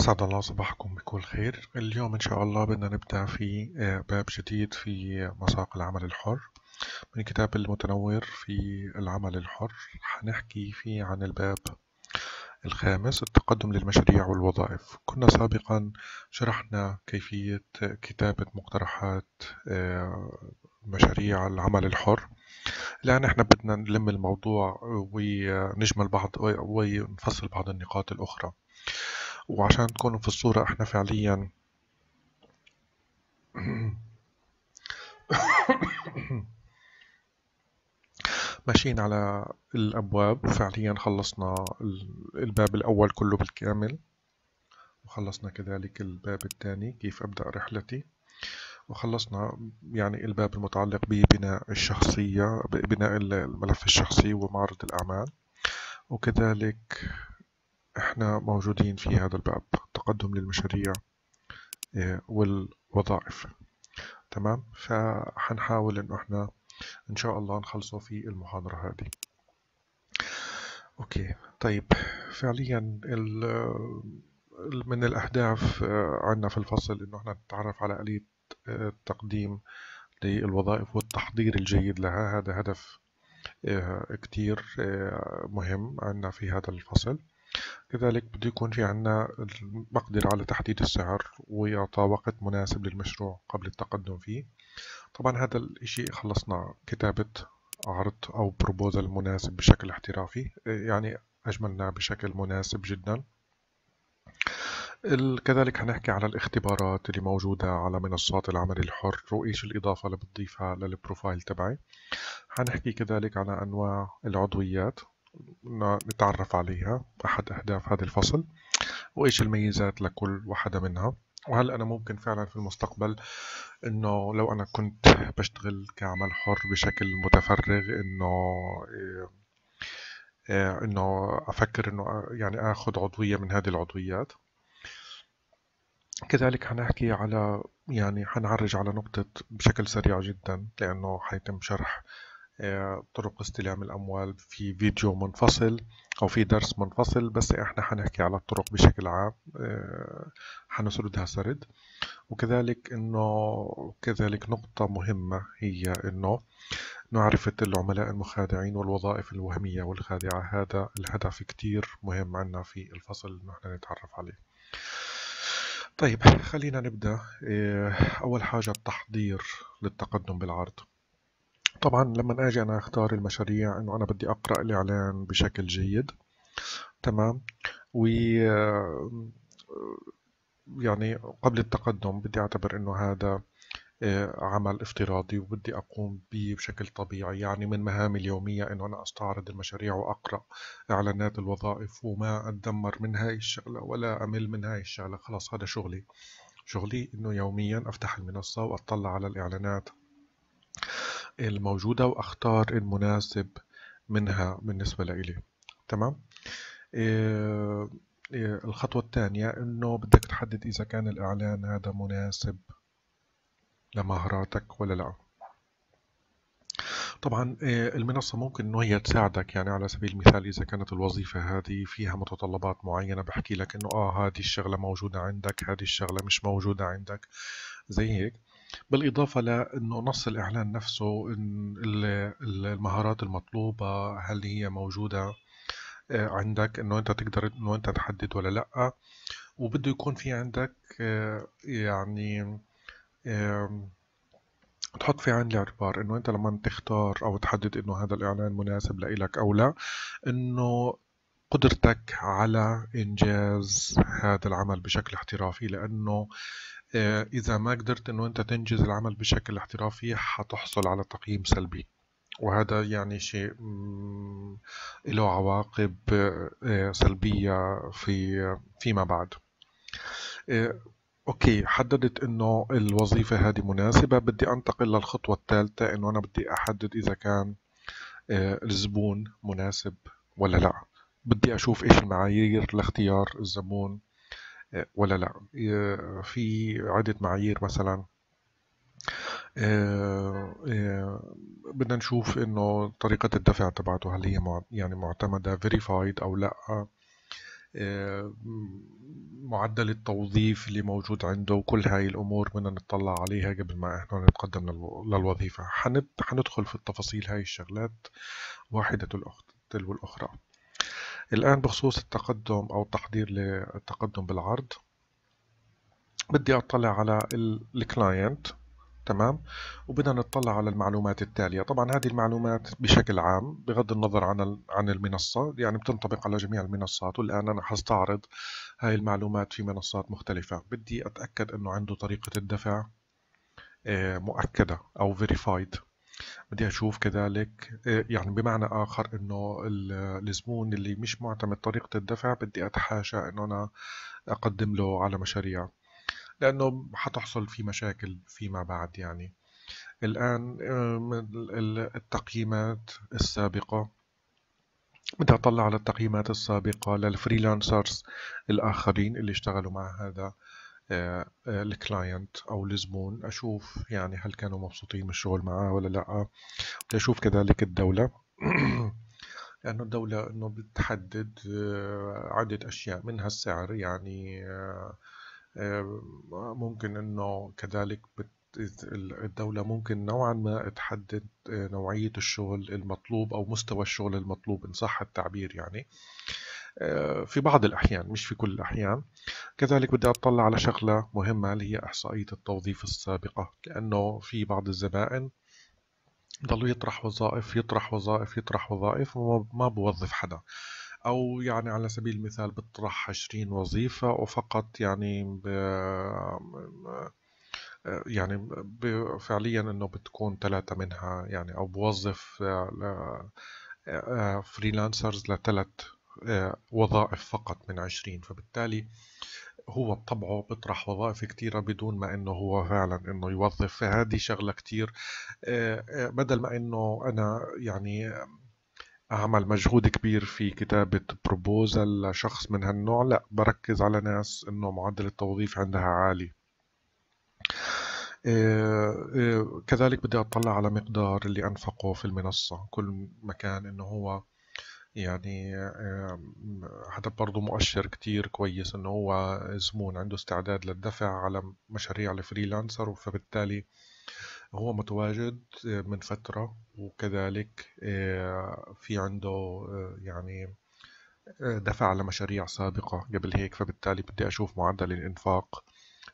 أسعد الله صباحكم بكل خير اليوم إن شاء الله بدنا نبدأ في آه، باب جديد في مساق العمل الحر من كتاب المتنور في العمل الحر حنحكي فيه عن الباب الخامس التقدم للمشاريع والوظائف كنا سابقا شرحنا كيفية كتابة مقترحات آه، مشاريع العمل الحر الآن إحنا بدنا نلم الموضوع ونجمل بعض ونفصل بعض النقاط الأخرى وعشان تكونوا في الصورة احنا فعليا ماشيين على الأبواب فعليا خلصنا الباب الأول كله بالكامل وخلصنا كذلك الباب الثاني كيف أبدأ رحلتي وخلصنا يعني الباب المتعلق ببناء الشخصية بناء الملف الشخصي ومعرض الأعمال وكذلك احنا موجودين في هذا الباب تقدم للمشاريع آه، والوظائف تمام فحنحاول انه احنا ان شاء الله نخلصه في المحاضرة هذه اوكي طيب فعليا من الاهداف آه، عندنا في الفصل انه احنا نتعرف على آلية التقديم آه، للوظائف والتحضير الجيد لها هذا هدف كتير مهم عندنا في هذا الفصل كذلك بده يكون في عنا المقدرة على تحديد السعر ويعطى وقت مناسب للمشروع قبل التقدم فيه طبعا هذا الاشي خلصنا كتابة عرض أو بروبوزل مناسب بشكل احترافي يعني أجملناه بشكل مناسب جدا كذلك هنحكي على الاختبارات اللي موجودة على منصات العمل الحر وإيش الإضافة اللي بتضيفها للبروفايل تبعي هنحكي كذلك على أنواع العضويات نتعرف عليها أحد أهداف هذا الفصل وإيش الميزات لكل واحدة منها وهل أنا ممكن فعلا في المستقبل إنه لو أنا كنت بشتغل كعمل حر بشكل متفرغ إنه إيه، إنه أفكر إنه يعني آخذ عضوية من هذه العضويات كذلك حنحكي على يعني حنعرج على نقطة بشكل سريع جدا لأنه حيتم شرح طرق استلام الأموال في فيديو منفصل أو في درس منفصل بس إحنا حنحكي على الطرق بشكل عام آه، حنسردها سرد وكذلك إنه كذلك نقطة مهمة هي إنه معرفة العملاء المخادعين والوظائف الوهمية والخادعة هذا الهدف كتير مهم عنا في الفصل إنه إحنا نتعرف عليه طيب خلينا نبدأ آه، أول حاجة التحضير للتقدم بالعرض طبعا لما اجي انا اختار المشاريع انه انا بدي اقرا الاعلان بشكل جيد تمام و يعني قبل التقدم بدي اعتبر انه هذا آه، عمل افتراضي وبدي اقوم به بشكل طبيعي يعني من مهامي اليوميه انه انا استعرض المشاريع واقرا اعلانات الوظائف وما اتدمر من هاي الشغله ولا امل من هاي الشغله خلاص هذا شغلي شغلي انه يوميا افتح المنصه واطلع على الاعلانات الموجودة وأختار المناسب منها بالنسبة لإلي تمام إيه إيه الخطوة الثانية إنه بدك تحدد إذا كان الإعلان هذا مناسب لمهاراتك ولا لا طبعا آه، المنصة ممكن انه هي تساعدك يعني على سبيل المثال اذا كانت الوظيفة هذه فيها متطلبات معينة بحكي لك انه اه هذه الشغلة موجودة عندك هذه الشغلة مش موجودة عندك زي هيك بالإضافة لأنه نص الإعلان نفسه إن المهارات المطلوبة هل هي موجودة آه، عندك إنه أنت تقدر إنه أنت تحدد ولا لأ وبده يكون في عندك آه، يعني تحط في عين الاعتبار إنه أنت لما تختار أو تحدد إنه هذا الإعلان مناسب لإلك أو لا إنه قدرتك على إنجاز هذا العمل بشكل احترافي لأنه آه، إذا ما قدرت إنه أنت تنجز العمل بشكل احترافي حتحصل على تقييم سلبي وهذا يعني شيء له عواقب آه، سلبية في فيما بعد آه، اوكي حددت انه الوظيفة هذه مناسبة بدي انتقل للخطوة الثالثة انه انا بدي احدد اذا كان الزبون مناسب ولا لا بدي اشوف ايش المعايير لاختيار الزبون آه، ولا لا آه، في عدة معايير مثلا آه، بدنا نشوف انه طريقة الدفع تبعته هل هي يعني معتمدة verified او لا معدل التوظيف اللي موجود عنده وكل هاي الامور بدنا نطلع عليها قبل ما احنا نتقدم للوظيفة حندخل في التفاصيل هاي الشغلات واحدة الأخت تلو الأخرى الآن بخصوص التقدم أو التحضير للتقدم بالعرض بدي أطلع على الكلاينت تمام وبدنا نطلع على المعلومات التالية طبعا هذه المعلومات بشكل عام بغض النظر عن عن المنصة يعني بتنطبق على جميع المنصات والآن أنا حستعرض هاي المعلومات في منصات مختلفة بدي أتأكد أنه عنده طريقة الدفع آه، مؤكدة أو verified بدي أشوف كذلك آه، يعني بمعنى آخر إنه الزبون اللي مش معتمد طريقة الدفع بدي أتحاشى إنه أنا أقدم له على مشاريع لأنه حتحصل في مشاكل فيما بعد يعني الآن التقييمات السابقة بدي أطلع على التقييمات السابقة للفريلانسرز الآخرين اللي اشتغلوا مع هذا آه، آه، الكلاينت او الزبون اشوف يعني هل كانوا مبسوطين من الشغل معاه ولا لا بدي اشوف كذلك الدوله لأنه الدولة أنه بتحدد آه، عدة أشياء منها السعر يعني ممكن أنه كذلك بت الدولة ممكن نوعا ما تحدد نوعية الشغل المطلوب أو مستوى الشغل المطلوب إن صح التعبير يعني في بعض الأحيان مش في كل الأحيان كذلك بدي أطلع على شغلة مهمة اللي هي إحصائية التوظيف السابقة لأنه في بعض الزبائن ضلوا يطرح وظائف يطرح وظائف يطرح وظائف وما بوظف حدا أو يعني على سبيل المثال بطرح عشرين وظيفة وفقط يعني ب... يعني فعليا انه بتكون ثلاثة منها يعني او بوظف فريلانسرز لثلاث آه، وظائف فقط من عشرين فبالتالي هو بطبعه بيطرح وظائف كتيرة بدون ما انه هو فعلا انه يوظف فهذه شغلة كتير آه، آه، بدل ما انه انا يعني أعمل مجهود كبير في كتابة بروبوزل لشخص من هالنوع لا بركز على ناس إنه معدل التوظيف عندها عالي آه، كذلك بدي أطلع على مقدار اللي أنفقه في المنصة كل مكان إنه هو يعني هذا برضه مؤشر كتير كويس انه هو زبون عنده استعداد للدفع على مشاريع الفريلانسر فبالتالي هو متواجد من فترة وكذلك في عنده يعني دفع على مشاريع سابقة قبل هيك فبالتالي بدي أشوف معدل الإنفاق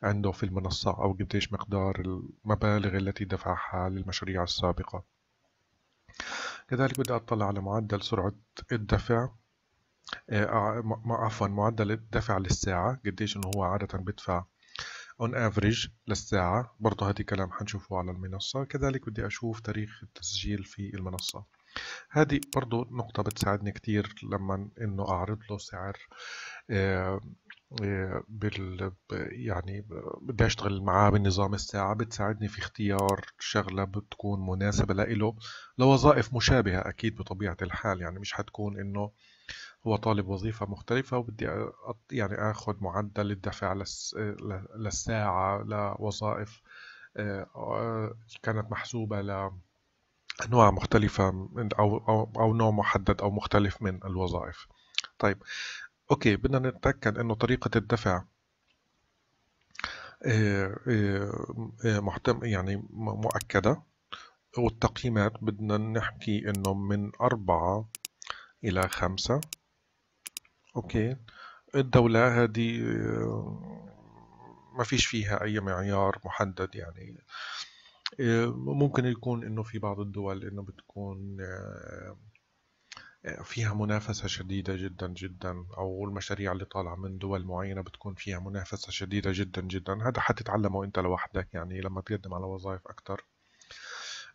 عنده في المنصة أو قديش مقدار المبالغ التي دفعها للمشاريع السابقة كذلك بدي أطلع على معدل سرعة الدفع آه، آه، عفوا معدل الدفع للساعة قديش إنه هو عادة بدفع اون افريج للساعة برضه هذه كلام حنشوفه على المنصة كذلك بدي أشوف تاريخ التسجيل في المنصة هذه برضه نقطة بتساعدني كتير لما إنه أعرض له سعر آه، بال يعني بدي اشتغل معاه بنظام الساعة بتساعدني في اختيار شغلة بتكون مناسبة لإله لوظائف مشابهة أكيد بطبيعة الحال يعني مش حتكون إنه هو طالب وظيفة مختلفة وبدي يعني آخذ معدل الدفع للساعة لوظائف آه، آه، كانت محسوبة لأنواع مختلفة أو أو نوع محدد أو مختلف من الوظائف طيب اوكي بدنا نتأكد انه طريقة الدفع آه، آه، آه، محتم يعني مؤكدة والتقييمات بدنا نحكي انه من أربعة إلى خمسة اوكي الدولة هذه ما فيش فيها أي معيار محدد يعني ممكن يكون انه في بعض الدول انه بتكون فيها منافسة شديدة جدا جدا أو المشاريع اللي طالعة من دول معينة بتكون فيها منافسة شديدة جدا جدا هذا حتتعلمه أنت لوحدك يعني لما تقدم على وظائف أكتر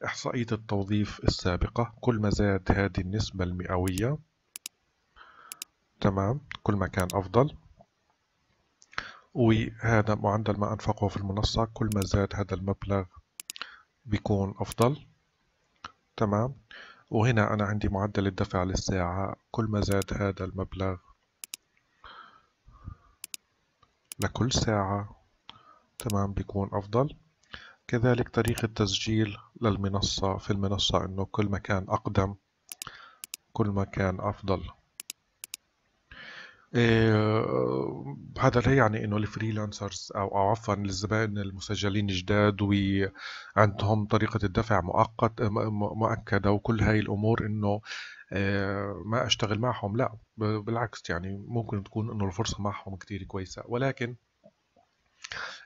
إحصائية التوظيف السابقة كل ما زاد هذه النسبة المئوية تمام كل ما كان أفضل وهذا معدل ما أنفقه في المنصة كل ما زاد هذا المبلغ بيكون أفضل تمام وهنا أنا عندي معدل الدفع للساعة كل ما زاد هذا المبلغ لكل ساعة تمام بيكون أفضل كذلك طريقة تسجيل للمنصة في المنصة أنه كل ما كان أقدم كل ما كان أفضل إيه هذا لا يعني انه الفريلانسرز او عفوا الزبائن المسجلين جداد وعندهم طريقه الدفع مؤقت مؤكده وكل هاي الامور انه إيه ما اشتغل معهم لا بالعكس يعني ممكن تكون انه الفرصه معهم كتير كويسه ولكن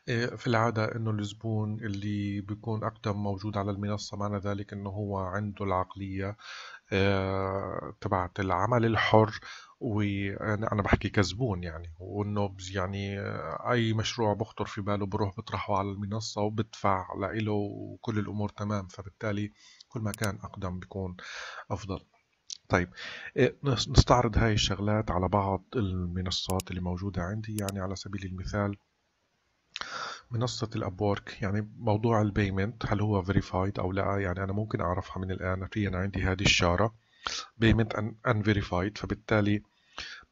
آه، في العادة أنه الزبون اللي بيكون أقدم موجود على المنصة معنى ذلك أنه هو عنده العقلية آه، تبعت العمل الحر وانا بحكي كزبون يعني وانه يعني آه، اي مشروع بخطر في باله بروح بطرحه على المنصه وبدفع لإله وكل الامور تمام فبالتالي كل ما كان اقدم بيكون افضل طيب آه، نستعرض هاي الشغلات على بعض المنصات اللي موجودة عندي يعني على سبيل المثال منصة الأبورك يعني موضوع البيمنت هل هو فيريفايد أو لا يعني أنا ممكن أعرفها من الآن في أنا عندي هذه الشارة بيمنت ان فيريفايد فبالتالي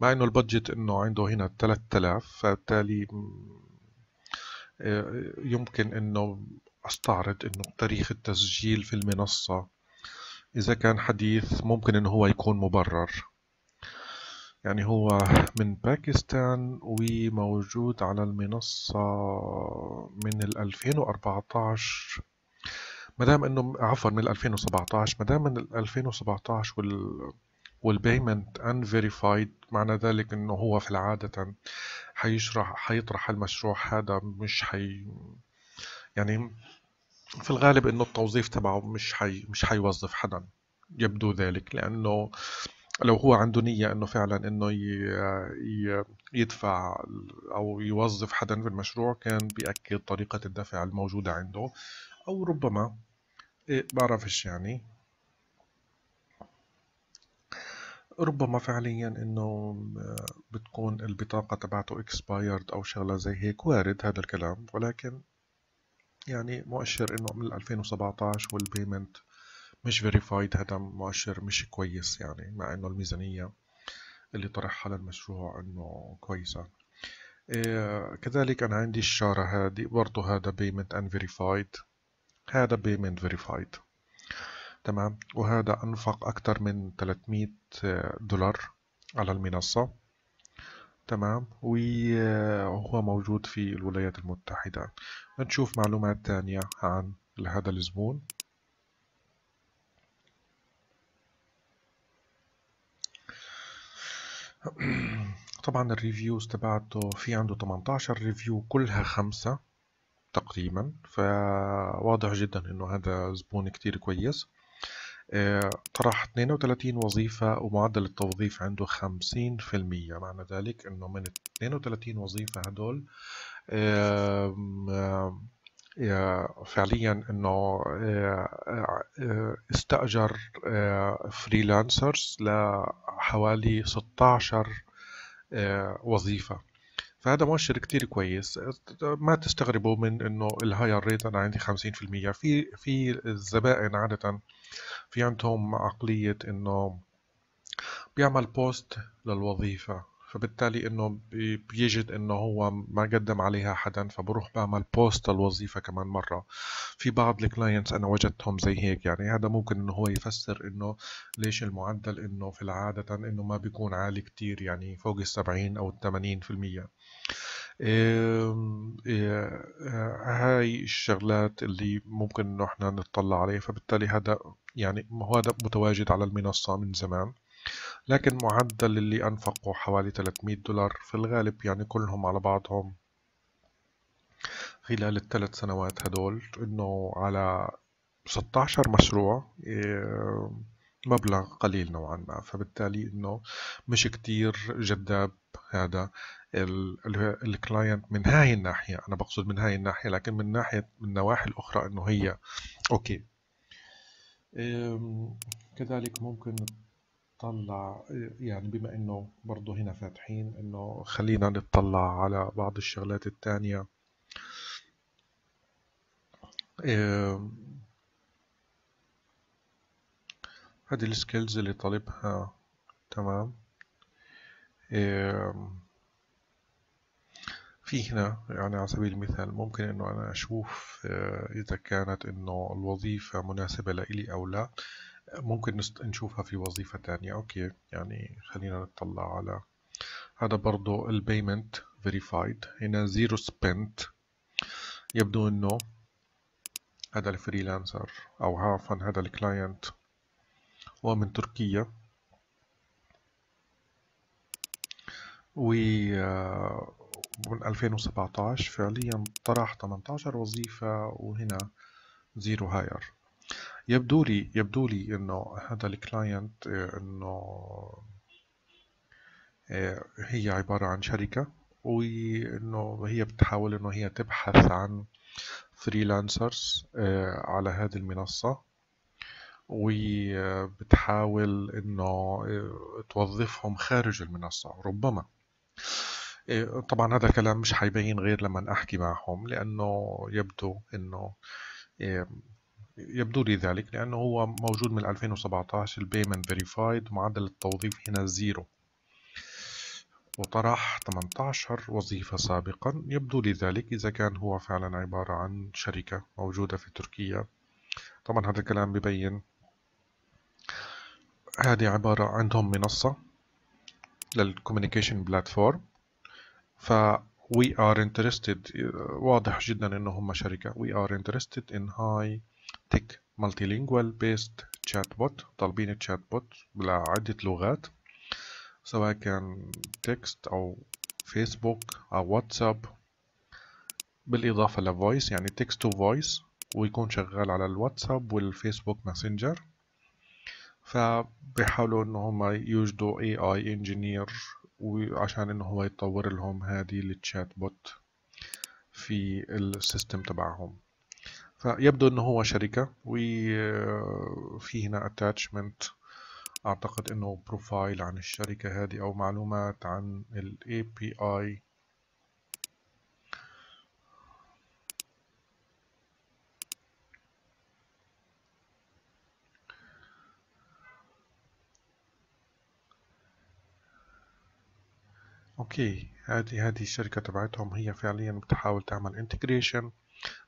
مع انه البادجت انه عنده هنا 3000 فبالتالي يمكن انه استعرض انه تاريخ التسجيل في المنصة اذا كان حديث ممكن انه هو يكون مبرر يعني هو من باكستان وموجود على المنصة من 2014 مدام انه عفوا من 2017 مدام من 2017 وال والبيمنت unverified معنى ذلك انه هو في العادة حيشرح حيطرح المشروع هذا مش حي يعني في الغالب انه التوظيف تبعه مش حي مش حيوظف حدا يبدو ذلك لانه لو هو عنده نية انه فعلا انه يدفع او يوظف حدا في المشروع كان بيأكد طريقة الدفع الموجودة عنده او ربما بعرفش إيه، يعني ربما فعليا انه آه، بتكون البطاقه تبعته اكسبايرد او شغله زي هيك وارد هذا الكلام ولكن يعني مؤشر انه من 2017 والبيمنت مش فيريفايد هذا مؤشر مش كويس يعني مع انه الميزانيه اللي طرحها للمشروع انه كويسه آه، كذلك انا عندي الشاره هذه برضه هذا بيمنت ان فيريفايد هذا بيمنت فيريفايد تمام وهذا أنفق أكثر من 300 دولار على المنصة تمام وهو موجود في الولايات المتحدة نشوف معلومات تانية عن هذا الزبون طبعا الريفيوز تبعته في عنده 18 ريفيو كلها خمسة تقريبا فواضح جدا انه هذا زبون كتير كويس آه، طرح 32 وظيفة ومعدل التوظيف عنده 50% معنى ذلك أنه من 32 وظيفة هدول آه، آه، فعليا انه استاجر فريلانسرز لحوالي 16 وظيفه فهذا مؤشر كتير كويس ما تستغربوا من انه الهاير ريت انا عندي 50% في في الزبائن عاده في عندهم عقلية انه بيعمل بوست للوظيفة فبالتالي انه بيجد انه هو ما قدم عليها حدا فبروح بعمل بوست للوظيفة كمان مرة في بعض الكلاينتس انا وجدتهم زي هيك يعني هذا ممكن انه هو يفسر انه ليش المعدل انه في العادة انه ما بيكون عالي كتير يعني فوق السبعين او الثمانين في المية إيه، آه، هاي الشغلات اللي ممكن انه احنا نطلع عليها فبالتالي هذا يعني هذا متواجد على المنصة من زمان لكن معدل اللي أنفقوا حوالي 300 دولار في الغالب يعني كلهم على بعضهم خلال الثلاث سنوات هدول إنه على 16 مشروع مبلغ قليل نوعا ما فبالتالي إنه مش كتير جذاب هذا الكلاينت من هاي الناحيه انا بقصد من هاي الناحيه لكن من ناحيه من النواحي الاخرى انه هي اوكي كذلك ممكن نطلع يعني بما انه برضه هنا فاتحين انه خلينا نطلع على بعض الشغلات الثانيه هذه السكيلز اللي طالبها تمام في هنا يعني على سبيل المثال ممكن انه انا اشوف آه، اذا كانت انه الوظيفة مناسبة لإلي او لا ممكن نشوفها في وظيفة تانية اوكي يعني خلينا نطلع على هذا برضو البيمنت فيريفايد هنا زيرو سبنت يبدو انه هذا الفريلانسر او عفوا هذا الكلاينت هو من تركيا و آه، من 2017 فعليا طرح 18 وظيفة وهنا زيرو هاير يبدو لي يبدو لي انه هذا الكلاينت انه آه، هي عبارة عن شركة وانه هي بتحاول انه هي تبحث عن فريلانسرز آه، على هذه المنصة وبتحاول انه آه، توظفهم خارج المنصة ربما إيه، طبعا هذا الكلام مش حيبين غير لما أحكي معهم لأنه يبدو أنه إيه، يبدو لي ذلك لأنه هو موجود من 2017 البيمنت فيريفايد معدل التوظيف هنا زيرو وطرح 18 وظيفة سابقا يبدو لي ذلك إذا كان هو فعلا عبارة عن شركة موجودة في تركيا طبعا هذا الكلام ببين هذه عبارة عندهم منصة للكوميونيكيشن بلاتفورم ف we are interested واضح جدا انه هم شركة we are interested in high tech multilingual based chatbot طالبين الشات بوت لعدة لغات سواء كان تكست او فيسبوك او واتساب بالاضافة لفويس يعني تكست تو فويس ويكون شغال على الواتساب والفيسبوك ماسنجر فبيحاولوا ان هم يوجدوا اي انجينير وعشان ان هو يطور لهم هذه التشات بوت في السيستم تبعهم فيبدو انه هو شركة وفي هنا اتاتشمنت اعتقد انه بروفايل عن الشركة هذه او معلومات عن الاي بي اي اوكي هذه هذه الشركة تبعتهم هي فعليا بتحاول تعمل انتجريشن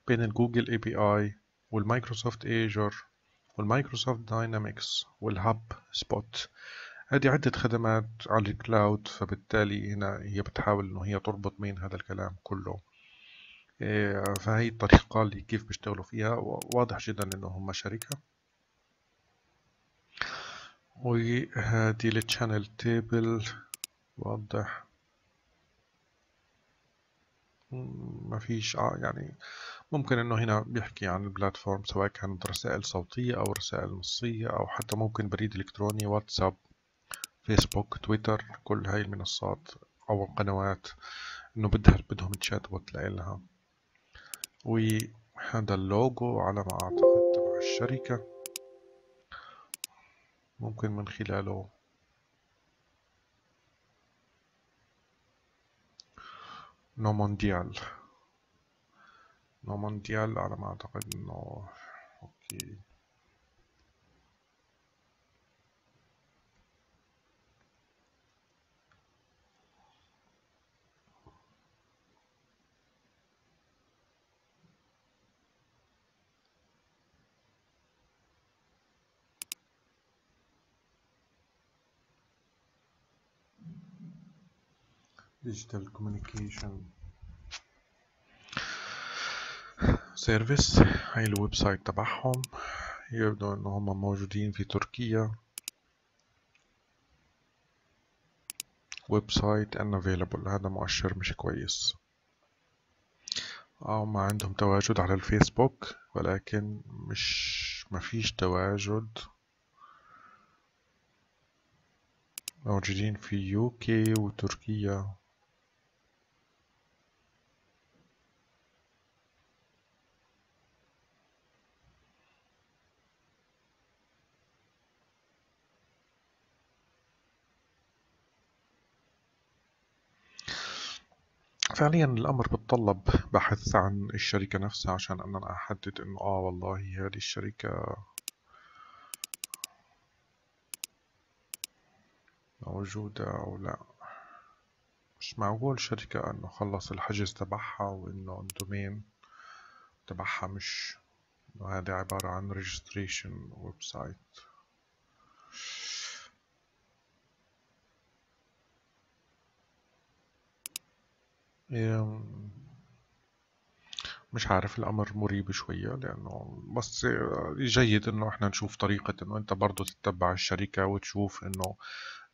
بين الجوجل اي بي اي والمايكروسوفت ايجور والمايكروسوفت داينامكس والهاب سبوت هذه عدة خدمات على الكلاود فبالتالي هنا هي بتحاول انه هي تربط بين هذا الكلام كله آه، فهي الطريقة اللي كيف بيشتغلوا فيها واضح جدا انه هم شركة وهذه التشانل تيبل واضح ما فيش آه يعني ممكن انه هنا بيحكي عن البلاتفورم سواء كانت رسائل صوتية او رسائل نصية او حتى ممكن بريد الكتروني واتساب فيسبوك تويتر كل هاي المنصات او القنوات انه بدها بدهم تشات بوت لها وهذا اللوجو على ما اعتقد تبع الشركة ممكن من خلاله نومونديال نومونديال على ما أعتقد إنه أوكي ديجيتال كوميونيكيشن سيرفيس هاي الويب سايت تبعهم يبدو ان هم موجودين في تركيا ويب سايت ان افيلبل هذا مؤشر مش كويس او ما عندهم تواجد على الفيسبوك ولكن مش مفيش تواجد موجودين في يوكي وتركيا فعليا الأمر بتطلب بحث عن الشركة نفسها عشان أن أنا أحدد إنه آه والله هذه الشركة موجودة أو لا مش معقول شركة إنه خلص الحجز تبعها وإنه الدومين تبعها مش إنه عبارة عن registration ويب سايت مش عارف الأمر مريب شوية لأنه بس آه، جيد إنه إحنا نشوف طريقة إنه أنت برضه تتبع الشركة وتشوف إنه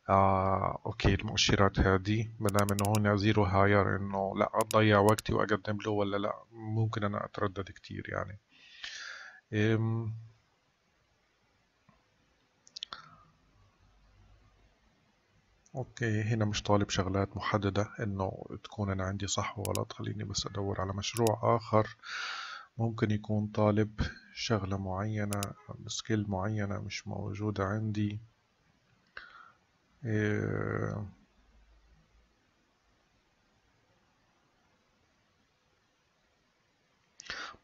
آه أوكي المؤشرات هذه ما دام إنه هون زيرو هاير إنه لا أضيع وقتي وأقدم له ولا لا ممكن أنا أتردد كتير يعني اوكي هنا مش طالب شغلات محددة انه تكون انا عندي صح وغلط خليني بس ادور على مشروع اخر ممكن يكون طالب شغلة معينة سكيل معينة مش موجودة عندي إيه،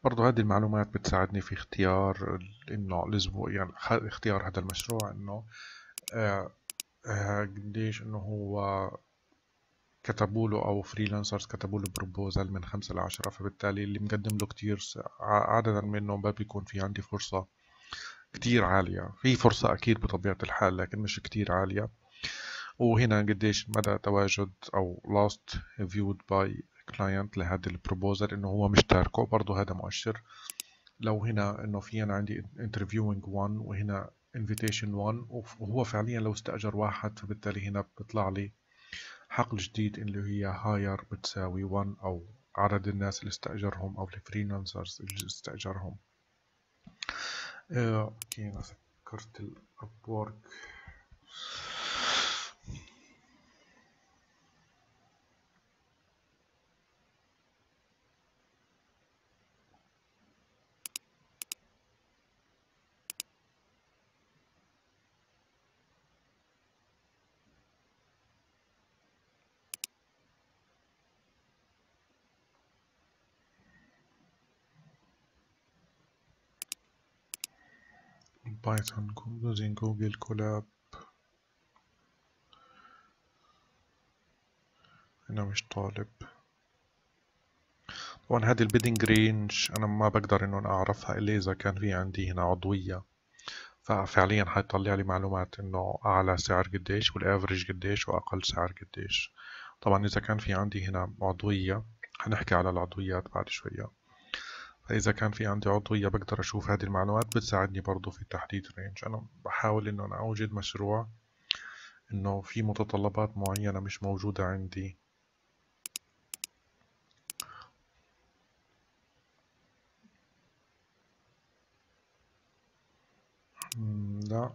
برضو هذه المعلومات بتساعدني في اختيار انه لازم يعني اختيار هذا المشروع انه آه، آه، قديش انه هو كتبوا له او فريلانسرز كتبوا له بروبوزال من خمسة لعشرة فبالتالي اللي مقدم له كتير عددا منهم ما بيكون في عندي فرصة كتير عالية في فرصة أكيد بطبيعة الحال لكن مش كتير عالية وهنا قديش مدى تواجد أو لاست فيود باي كلاينت لهذا البروبوزال إنه هو مش تاركه برضه هذا مؤشر لو هنا إنه في أنا عندي انترفيوينج 1 وهنا invitation 1 وهو فعليا لو استأجر واحد فبالتالي هنا بيطلع لي حقل جديد اللي هي هاير بتساوي 1 أو عدد الناس اللي استأجرهم أو الفريلانسرز اللي استأجرهم آه، أوكي أنا سكرت الأبورك بايثون يوزين جوجل كولاب أنا مش طالب طبعا هذه البيدنج رينج أنا ما بقدر إنه أعرفها إلا إذا كان في عندي هنا عضوية ففعليا حيطلع لي معلومات إنه أعلى سعر قديش والأفرج قديش وأقل سعر قديش طبعا إذا كان في عندي هنا عضوية هنحكي على العضويات بعد شوية فإذا كان في عندي عضوية بقدر أشوف هذه المعلومات بتساعدني برضو في تحديد رينج أنا بحاول إنه أنا أوجد مشروع إنه في متطلبات معينة مش موجودة عندي لا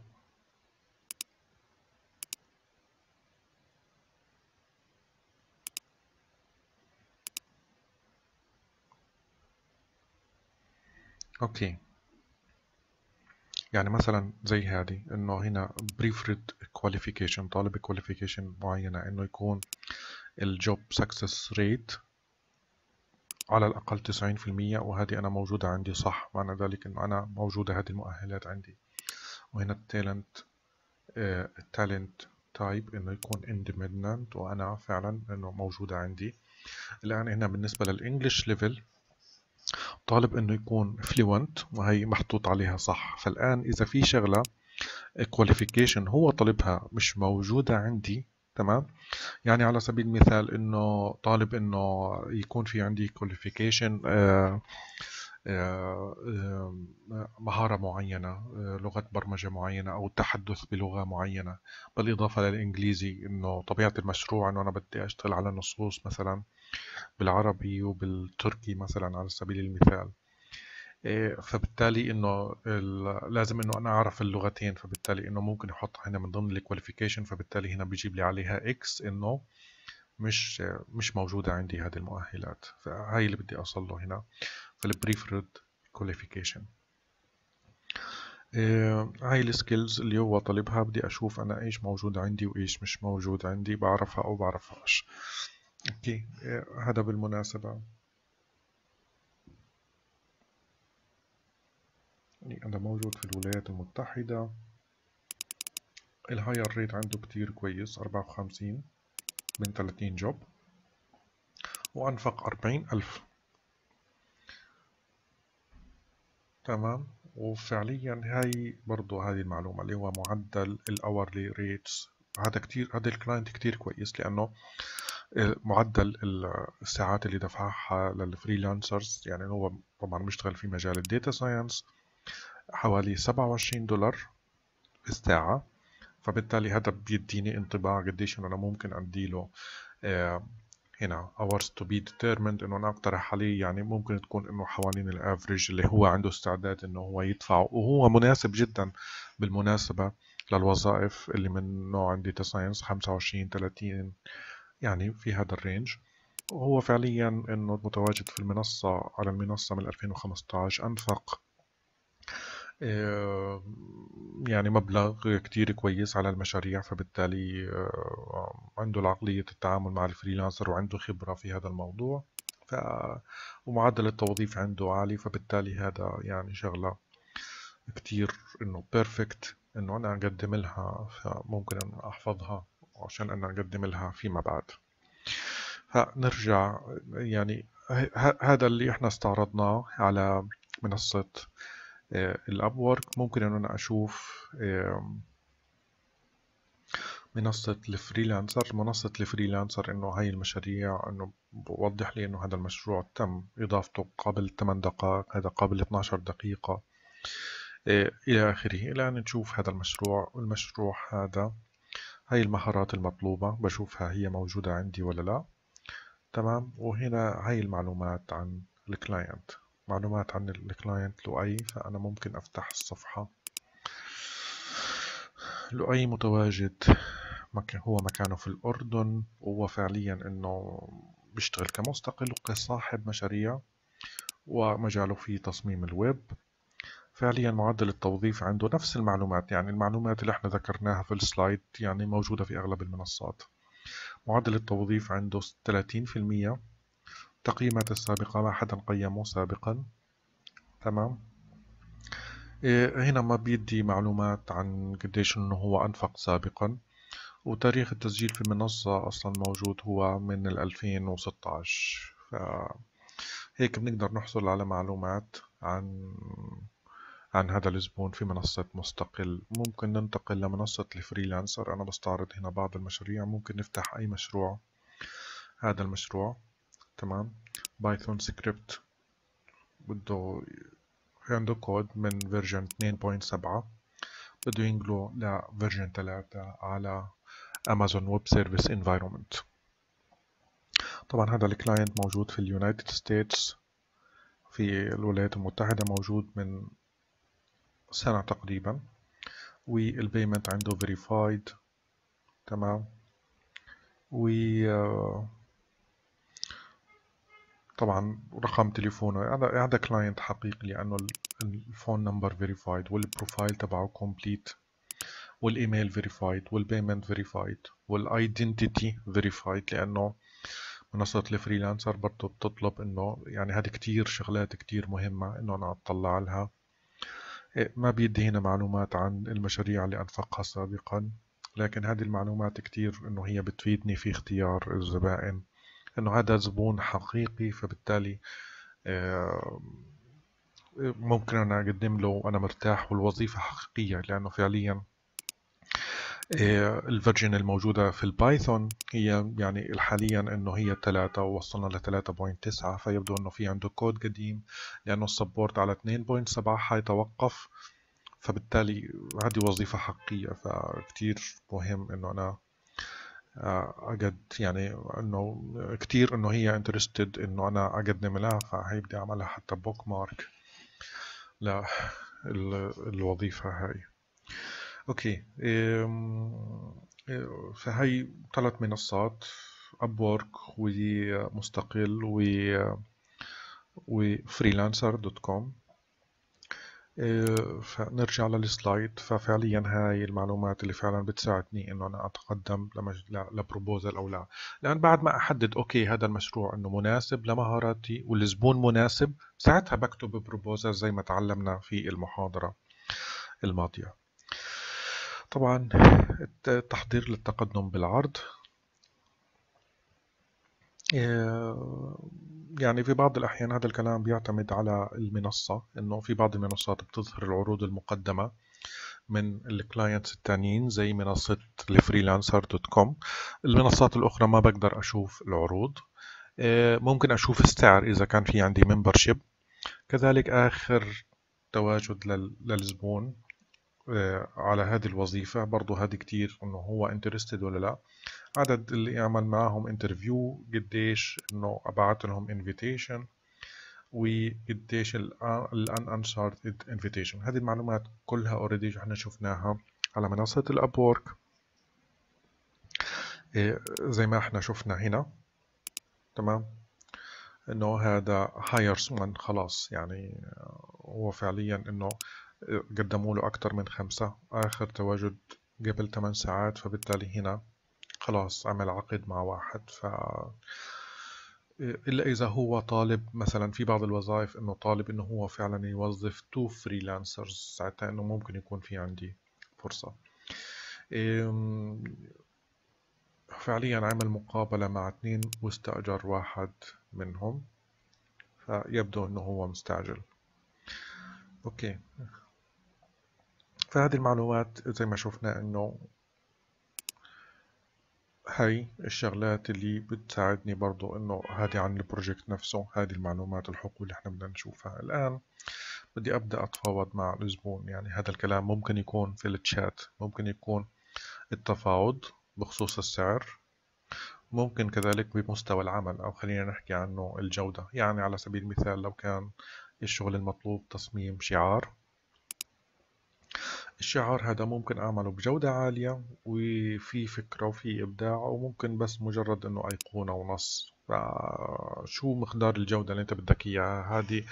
اوكي يعني مثلا زي هذه انه هنا بريفريد كواليفيكيشن طالب كواليفيكيشن معينة انه يكون الجوب سكسس ريت على الأقل 90% وهذه أنا موجودة عندي صح معنى ذلك أنه أنا موجودة هذه المؤهلات عندي وهنا التالنت التالنت تايب أنه يكون اندبندنت وأنا فعلا أنه موجودة عندي الآن هنا بالنسبة للانجلش ليفل طالب انه يكون فلوينت وهي محطوط عليها صح فالان اذا في شغله كواليفيكيشن هو طالبها مش موجودة عندي تمام يعني على سبيل المثال انه طالب انه يكون في عندي كواليفيكيشن آه، آه، مهارة معينة آه، لغة برمجة معينة أو التحدث بلغة معينة بالإضافة للإنجليزي إنه طبيعة المشروع إنه أنا بدي أشتغل على نصوص مثلا بالعربي وبالتركي مثلا على سبيل المثال إيه، فبالتالي انه لازم انه انا اعرف اللغتين فبالتالي انه ممكن احط هنا من ضمن الكواليفيكيشن فبالتالي هنا بيجيب لي عليها اكس انه مش مش موجوده عندي هذه المؤهلات فهي اللي بدي اوصل له هنا في البريفرد إيه، كواليفيكيشن هاي السكيلز اللي هو طالبها بدي اشوف انا ايش موجود عندي وايش مش موجود عندي بعرفها او بعرفهاش اوكي eh, هذا بالمناسبة يعني أنا موجود في الولايات المتحدة الهاير ريت عنده كتير كويس أربعة وخمسين من ثلاثين جوب وأنفق أربعين ألف تمام وفعليا هاي برضو هذه المعلومة اللي هو معدل الأورلي ريتس هذا كتير هذا الكلاينت كتير كويس لأنه معدل الساعات اللي دفعها للفريلانسرز يعني هو طبعا بيشتغل في مجال الداتا ساينس حوالي 27 دولار الساعة فبالتالي هذا بيديني انطباع قديش انه انا ممكن اديله آه، هنا hours to be determined انه انا اقترح عليه يعني ممكن تكون انه حوالين الافريج اللي هو عنده استعداد انه هو يدفعه وهو مناسب جدا بالمناسبة للوظائف اللي من نوع الداتا ساينس 25 30 يعني في هذا الرينج وهو فعليا انه متواجد في المنصة على المنصة من 2015 انفق آه، يعني مبلغ كتير كويس على المشاريع فبالتالي آه، عنده العقلية التعامل مع الفريلانسر وعنده خبرة في هذا الموضوع ف... ومعدل التوظيف عنده عالي فبالتالي هذا يعني شغلة كتير انه بيرفكت انه انا اقدم لها فممكن أن احفظها عشان أنا أقدم لها فيما بعد ها نرجع يعني هذا اللي احنا استعرضناه على منصة آه، الابورك ممكن ان انا اشوف منصة الفريلانسر منصة الفريلانسر انه هاي المشاريع انه بوضح لي انه هذا المشروع تم اضافته قبل 8 دقائق هذا قبل 12 دقيقة آه، الى اخره الى ان نشوف هذا المشروع والمشروع هذا هاي المهارات المطلوبة بشوفها هي موجودة عندي ولا لا تمام وهنا هاي المعلومات عن الكلاينت معلومات عن الكلاينت لؤي فأنا ممكن أفتح الصفحة لؤي متواجد هو مكانه في الأردن وهو فعليا أنه بيشتغل كمستقل وكصاحب مشاريع ومجاله في تصميم الويب فعليا معدل التوظيف عنده نفس المعلومات يعني المعلومات اللي احنا ذكرناها في السلايد يعني موجودة في أغلب المنصات معدل التوظيف عنده 30% تقييمات السابقة ما حدا قيمه سابقا تمام إيه، هنا ما بيدي معلومات عن قديش انه هو انفق سابقا وتاريخ التسجيل في المنصة اصلا موجود هو من 2016 ف هيك بنقدر نحصل على معلومات عن عن هذا الزبون في منصة مستقل ممكن ننتقل لمنصة الفريلانسر أنا بستعرض هنا بعض المشاريع ممكن نفتح أي مشروع هذا المشروع تمام بايثون سكريبت بده في عنده كود من فيرجن 2.7 بده ينقله لفيرجن 3 على امازون ويب سيرفيس انفايرومنت طبعا هذا الكلاينت موجود في اليونايتد ستيتس في الولايات المتحدة موجود من سنة تقريبا والبيمنت عنده فيريفايد تمام و آه، طبعا رقم تليفونه هذا هذا كلاينت حقيقي لانه الفون نمبر فيريفايد والبروفايل تبعه كومبليت والايميل فيريفايد والبيمنت فيريفايد والايدنتيتي فيريفايد لانه منصة الفريلانسر برضه بتطلب انه يعني هذه كتير شغلات كتير مهمة انه انا اطلع لها إيه، ما بيدي هنا معلومات عن المشاريع اللي أنفقها سابقا لكن هذه المعلومات كتير إنه هي بتفيدني في اختيار الزبائن إنه هذا زبون حقيقي فبالتالي ممكن أنا أقدم له أنا مرتاح والوظيفة حقيقية لأنه فعليا آه، الفيرجن الموجودة في البايثون هي يعني حاليا انه هي 3 ووصلنا ل 3.9 فيبدو انه في عنده كود قديم لانه السبورت على 2.7 حيتوقف فبالتالي هذه وظيفة حقيقية فكتير مهم انه انا اجد آه، يعني انه كتير انه هي انترستد انه انا اجد لها فهي بدي اعملها حتى بوك مارك للوظيفة هاي اوكي أه، فهي ثلاث منصات اب وورك ومستقل و وفريلانسر دوت كوم فنرجع للسلايد ففعليا هاي المعلومات اللي فعلا بتساعدني انه انا اتقدم لمج... لبروبوزل او لا لان بعد ما احدد اوكي هذا المشروع انه مناسب لمهاراتي والزبون مناسب ساعتها بكتب بروبوزل زي ما تعلمنا في المحاضره الماضيه طبعا التحضير للتقدم بالعرض آه، يعني في بعض الأحيان هذا الكلام بيعتمد على المنصة إنه في بعض المنصات بتظهر العروض المقدمة من الكلاينتس التانيين زي منصة الفريلانسر دوت كوم المنصات الأخرى ما بقدر أشوف العروض آه، ممكن أشوف السعر إذا كان في عندي ممبرشيب كذلك آخر تواجد للزبون آه، على هذه الوظيفة برضه هذه كتير انه هو انترستد ولا لا عدد اللي عمل معهم انترفيو قديش انه ابعت لهم انفيتيشن وقديش الان انسارد انفيتيشن هذه المعلومات كلها اوريدي احنا شفناها على منصة الابورك آه، زي ما احنا شفنا هنا تمام انه هذا هايرز من خلاص يعني آه، هو فعليا انه قدموا له أكتر من خمسة آخر تواجد قبل 8 ساعات فبالتالي هنا خلاص عمل عقد مع واحد ف إلا إذا هو طالب مثلا في بعض الوظائف إنه طالب إنه هو فعلا يوظف تو فريلانسرز ساعتها إنه ممكن يكون في عندي فرصة فعليا عمل مقابلة مع اثنين واستأجر واحد منهم فيبدو إنه هو مستعجل أوكي فهذه المعلومات زي ما شفنا انه هاي الشغلات اللي بتساعدني برضو انه هذه عن البروجكت نفسه هذه المعلومات الحقوق اللي احنا بدنا نشوفها الان بدي ابدا اتفاوض مع الزبون يعني هذا الكلام ممكن يكون في الشات ممكن يكون التفاوض بخصوص السعر ممكن كذلك بمستوى العمل او خلينا نحكي عنه الجودة يعني على سبيل المثال لو كان الشغل المطلوب تصميم شعار الشعار هذا ممكن أعمله بجودة عالية وفي فكرة وفي إبداع وممكن بس مجرد إنه أيقونة ونص شو مقدار الجودة اللي أنت بدك إياها هذه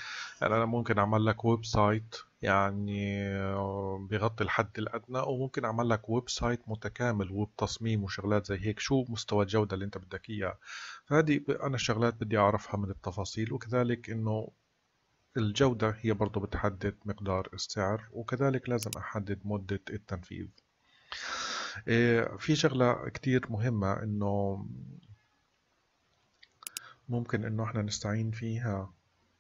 يعني أنا ممكن أعمل لك ويب سايت يعني آه، بغطي الحد الأدنى وممكن أعمل لك ويب سايت متكامل ويب تصميم وشغلات زي هيك شو مستوى الجودة اللي أنت بدك إياها فهذه أنا الشغلات بدي أعرفها من التفاصيل وكذلك إنه الجودة هي برضو بتحدد مقدار السعر وكذلك لازم أحدد مدة التنفيذ إيه، في شغلة كتير مهمة إنه ممكن إنه إحنا نستعين فيها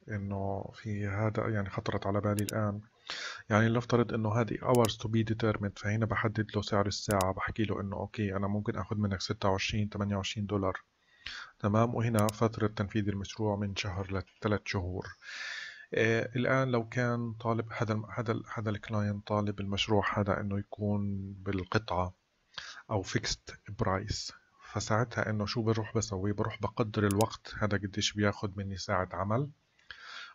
إنه في هذا يعني خطرت على بالي الآن يعني لنفترض انه هذه hours to be determined فهنا بحدد له سعر الساعة بحكي له انه اوكي انا ممكن اخذ منك 26 28 دولار تمام وهنا فترة تنفيذ المشروع من شهر لثلاث شهور آه، الان لو كان طالب هذا هذا هذا الكلاينت طالب المشروع هذا انه يكون بالقطعه او فيكست برايس فساعتها انه شو بروح بسوي بروح بقدر الوقت هذا قديش بياخد مني ساعه عمل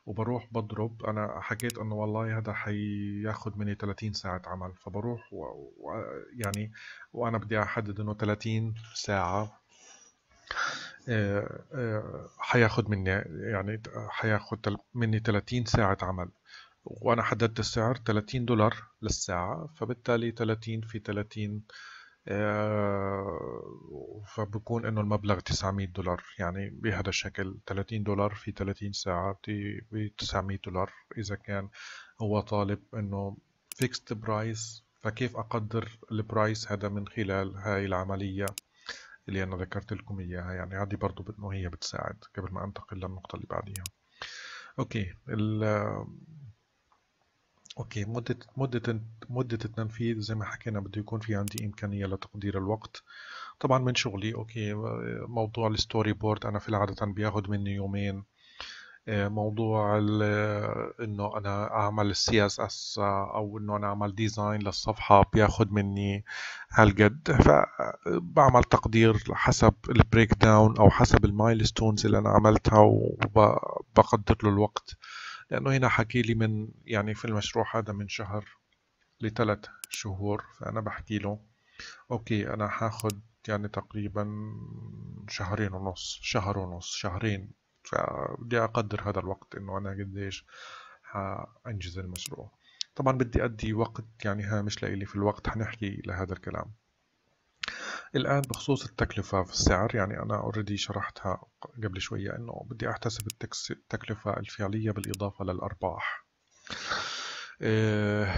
وبروح بضرب انا حكيت انه والله هذا حياخد مني 30 ساعة عمل فبروح و... و... يعني وانا بدي احدد انه 30 ساعة آه، آه، حياخد مني يعني حياخد مني 30 ساعة عمل وأنا حددت السعر 30 دولار للساعة فبالتالي 30 في 30 آه، فبكون إنه المبلغ 900 دولار يعني بهذا الشكل 30 دولار في 30 ساعة ب 900 دولار إذا كان هو طالب إنه فيكست برايس فكيف أقدر البرايس هذا من خلال هاي العملية اللي أنا ذكرت لكم إياها يعني عادي برضو بأنه هي بتساعد قبل ما أنتقل للنقطة اللي بعديها أوكي ال اوكي مدة مدة مدة التنفيذ زي ما حكينا بده يكون في عندي امكانية لتقدير الوقت طبعا من شغلي اوكي موضوع الستوري بورد انا في العادة بياخد مني يومين آه، موضوع آه، انه انا اعمل السي اس اس آه، او انه انا اعمل ديزاين للصفحه بياخد مني هالقد فبعمل تقدير حسب البريك داون او حسب المايلستونز اللي انا عملتها وبقدر له الوقت لانه هنا حكي لي من يعني في المشروع هذا من شهر لثلاث شهور فانا بحكي له اوكي انا حاخد يعني تقريبا شهرين ونص شهر ونص شهرين فبدي أقدر هذا الوقت إنه أنا قديش حأنجز المشروع طبعا بدي أدي وقت يعني هامش لإلي في الوقت حنحكي لهذا الكلام الآن بخصوص التكلفة في السعر يعني أنا أوريدي شرحتها قبل شوية إنه بدي أحتسب التكلفة الفعلية بالإضافة للأرباح آه،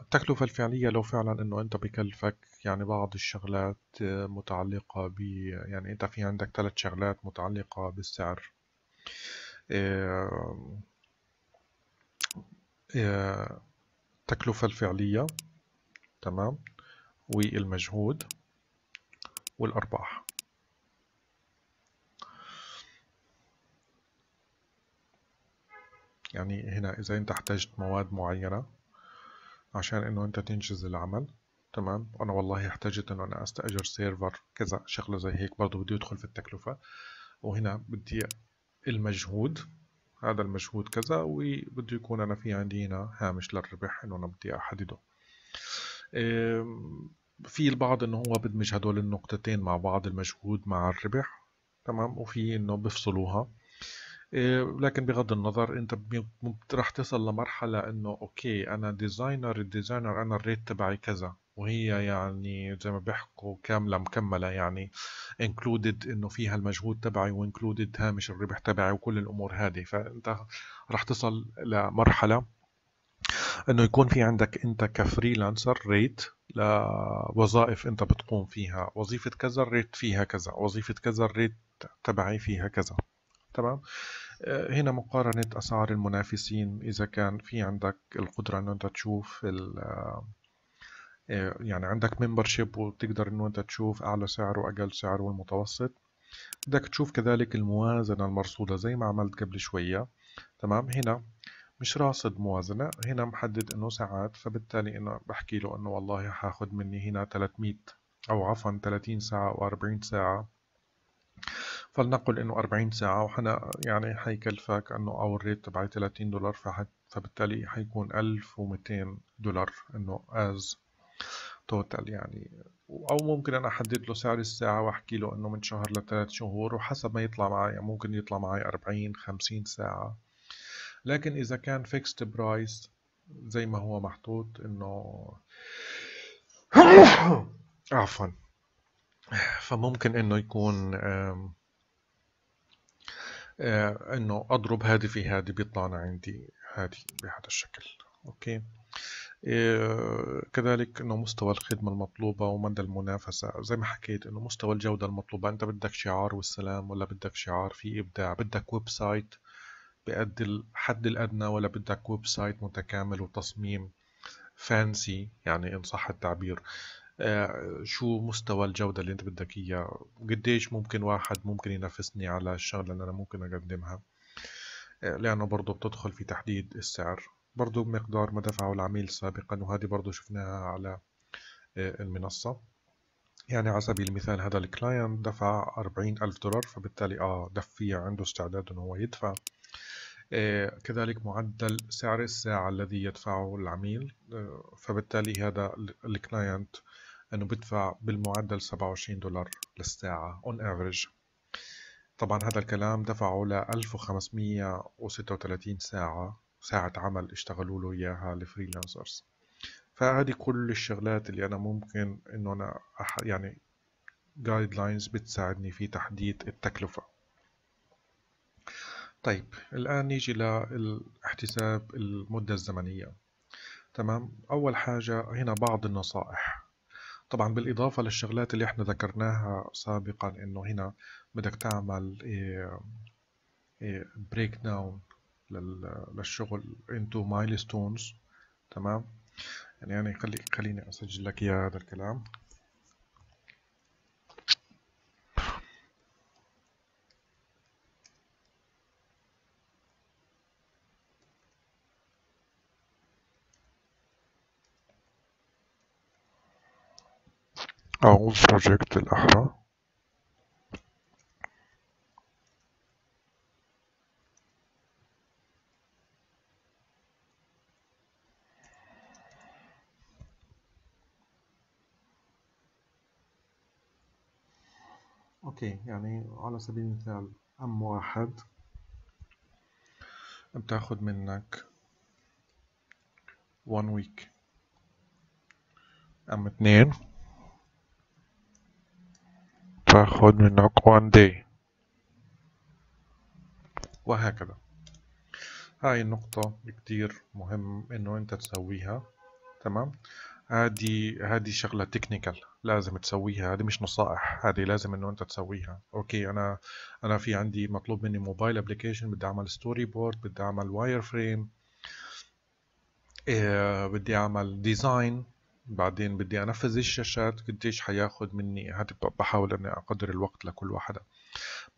التكلفة الفعلية لو فعلا انه انت بكلفك يعني بعض الشغلات متعلقة ب يعني انت في عندك ثلاث شغلات متعلقة بالسعر التكلفة آه، آه، الفعلية تمام والمجهود والأرباح يعني هنا إذا أنت احتجت مواد معينة عشان إنه أنت تنجز العمل تمام أنا والله احتجت إنه أنا أستأجر سيرفر كذا شغلة زي هيك برضه بدي يدخل في التكلفة وهنا بدي المجهود هذا المجهود كذا وبده يكون أنا في عندي هنا هامش للربح إنه أنا بدي أحدده في البعض إنه هو بدمج هدول النقطتين مع بعض المجهود مع الربح تمام وفي إنه بفصلوها لكن بغض النظر انت رح تصل لمرحله انه اوكي انا ديزاينر الديزاينر انا الريت تبعي كذا وهي يعني زي ما بيحكوا كامله مكمله يعني انكلودد انه فيها المجهود تبعي وانكلودد هامش الربح تبعي وكل الامور هذه فانت راح تصل لمرحله انه يكون في عندك انت كفريلانسر ريت لوظائف انت بتقوم فيها وظيفه كذا الريت فيها كذا وظيفه كذا الريت تبعي فيها كذا تمام آه، هنا مقارنة أسعار المنافسين إذا كان في عندك القدرة أن أنت تشوف آه، يعني عندك ممبرشيب وتقدر انه انت تشوف اعلى سعر واقل سعر والمتوسط بدك تشوف كذلك الموازنة المرصودة زي ما عملت قبل شوية تمام هنا مش راصد موازنة هنا محدد انه ساعات فبالتالي انه بحكي له انه والله حاخذ مني هنا 300 او عفوا 30 ساعة و 40 ساعة فلنقل انه 40 ساعة وحنا يعني حيكلفك انه او الريت تبعي 30 دولار فبالتالي حيكون 1200 دولار انه از توتال يعني او ممكن انا احدد له سعر الساعه واحكي له انه من شهر لثلاث شهور وحسب ما يطلع معي ممكن يطلع معي 40 50 ساعه لكن اذا كان فيكست برايس زي ما هو محطوط انه عفوا فممكن انه يكون آه، انه اضرب هذه في هذه بيطلعنا عندي هذه بهذا الشكل اوكي إيه، كذلك انه مستوى الخدمه المطلوبه ومدى المنافسه زي ما حكيت انه مستوى الجوده المطلوبه انت بدك شعار والسلام ولا بدك شعار فيه ابداع بدك ويب سايت بقد الحد الادنى ولا بدك ويب سايت متكامل وتصميم فانسي يعني ان صح التعبير آه، شو مستوى الجودة اللي انت بدك اياه قديش ممكن واحد ممكن ينافسني على الشغلة اللي انا ممكن اقدمها آه، لانه برضه بتدخل في تحديد السعر برضو بمقدار ما دفعه العميل سابقا وهذه برضو شفناها على آه، المنصة يعني على سبيل المثال هذا الكلاينت دفع أربعين ألف دولار فبالتالي آه دفية عنده استعداد أنه هو يدفع آه، كذلك معدل سعر الساعة الذي يدفعه العميل آه، فبالتالي هذا الكلاينت أنه بدفع بالمعدل 27 دولار للساعة on average طبعا هذا الكلام دفعه ل 1536 ساعة ساعة عمل اشتغلوا له إياها الفريلانسرز فهذه كل الشغلات اللي أنا ممكن إنه أنا أح يعني جايد لاينز بتساعدني في تحديد التكلفة طيب الآن نيجي للاحتساب المدة الزمنية تمام أول حاجة هنا بعض النصائح طبعا بالإضافة للشغلات اللي احنا ذكرناها سابقا انه هنا بدك تعمل بريك إيه، داون إيه، للشغل into milestones تمام يعني أنا يعني خلي خليني أسجل لك يا هذا الكلام أو بروجكت الأحرى اوكي يعني على سبيل المثال ام واحد بتاخد منك one week ام اثنين بتاخد منك one day وهكذا هاي النقطة كتير مهم انه انت تسويها تمام هادي هادي شغلة تكنيكال لازم تسويها هذه مش نصائح هذه لازم انه انت تسويها اوكي انا انا في عندي مطلوب مني موبايل ابلكيشن بدي اعمل ستوري بورد بدي اعمل واير آه، فريم بدي اعمل ديزاين بعدين بدي انفذ الشاشات قديش حياخد مني هذا بحاول اني اقدر الوقت لكل واحدة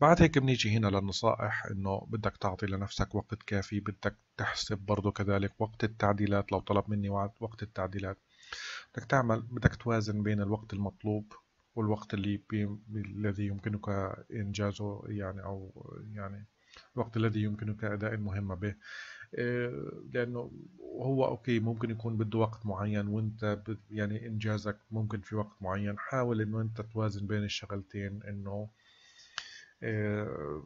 بعد هيك بنيجي هنا للنصائح انه بدك تعطي لنفسك وقت كافي بدك تحسب برضو كذلك وقت التعديلات لو طلب مني وقت التعديلات بدك تعمل بدك توازن بين الوقت المطلوب والوقت اللي بي... الذي يمكنك إنجازه يعني أو يعني الوقت الذي يمكنك أداء المهمة به آه، لأنه هو أوكي ممكن يكون بده وقت معين وأنت يعني إنجازك ممكن في وقت معين حاول أنه أنت توازن بين الشغلتين أنه آه،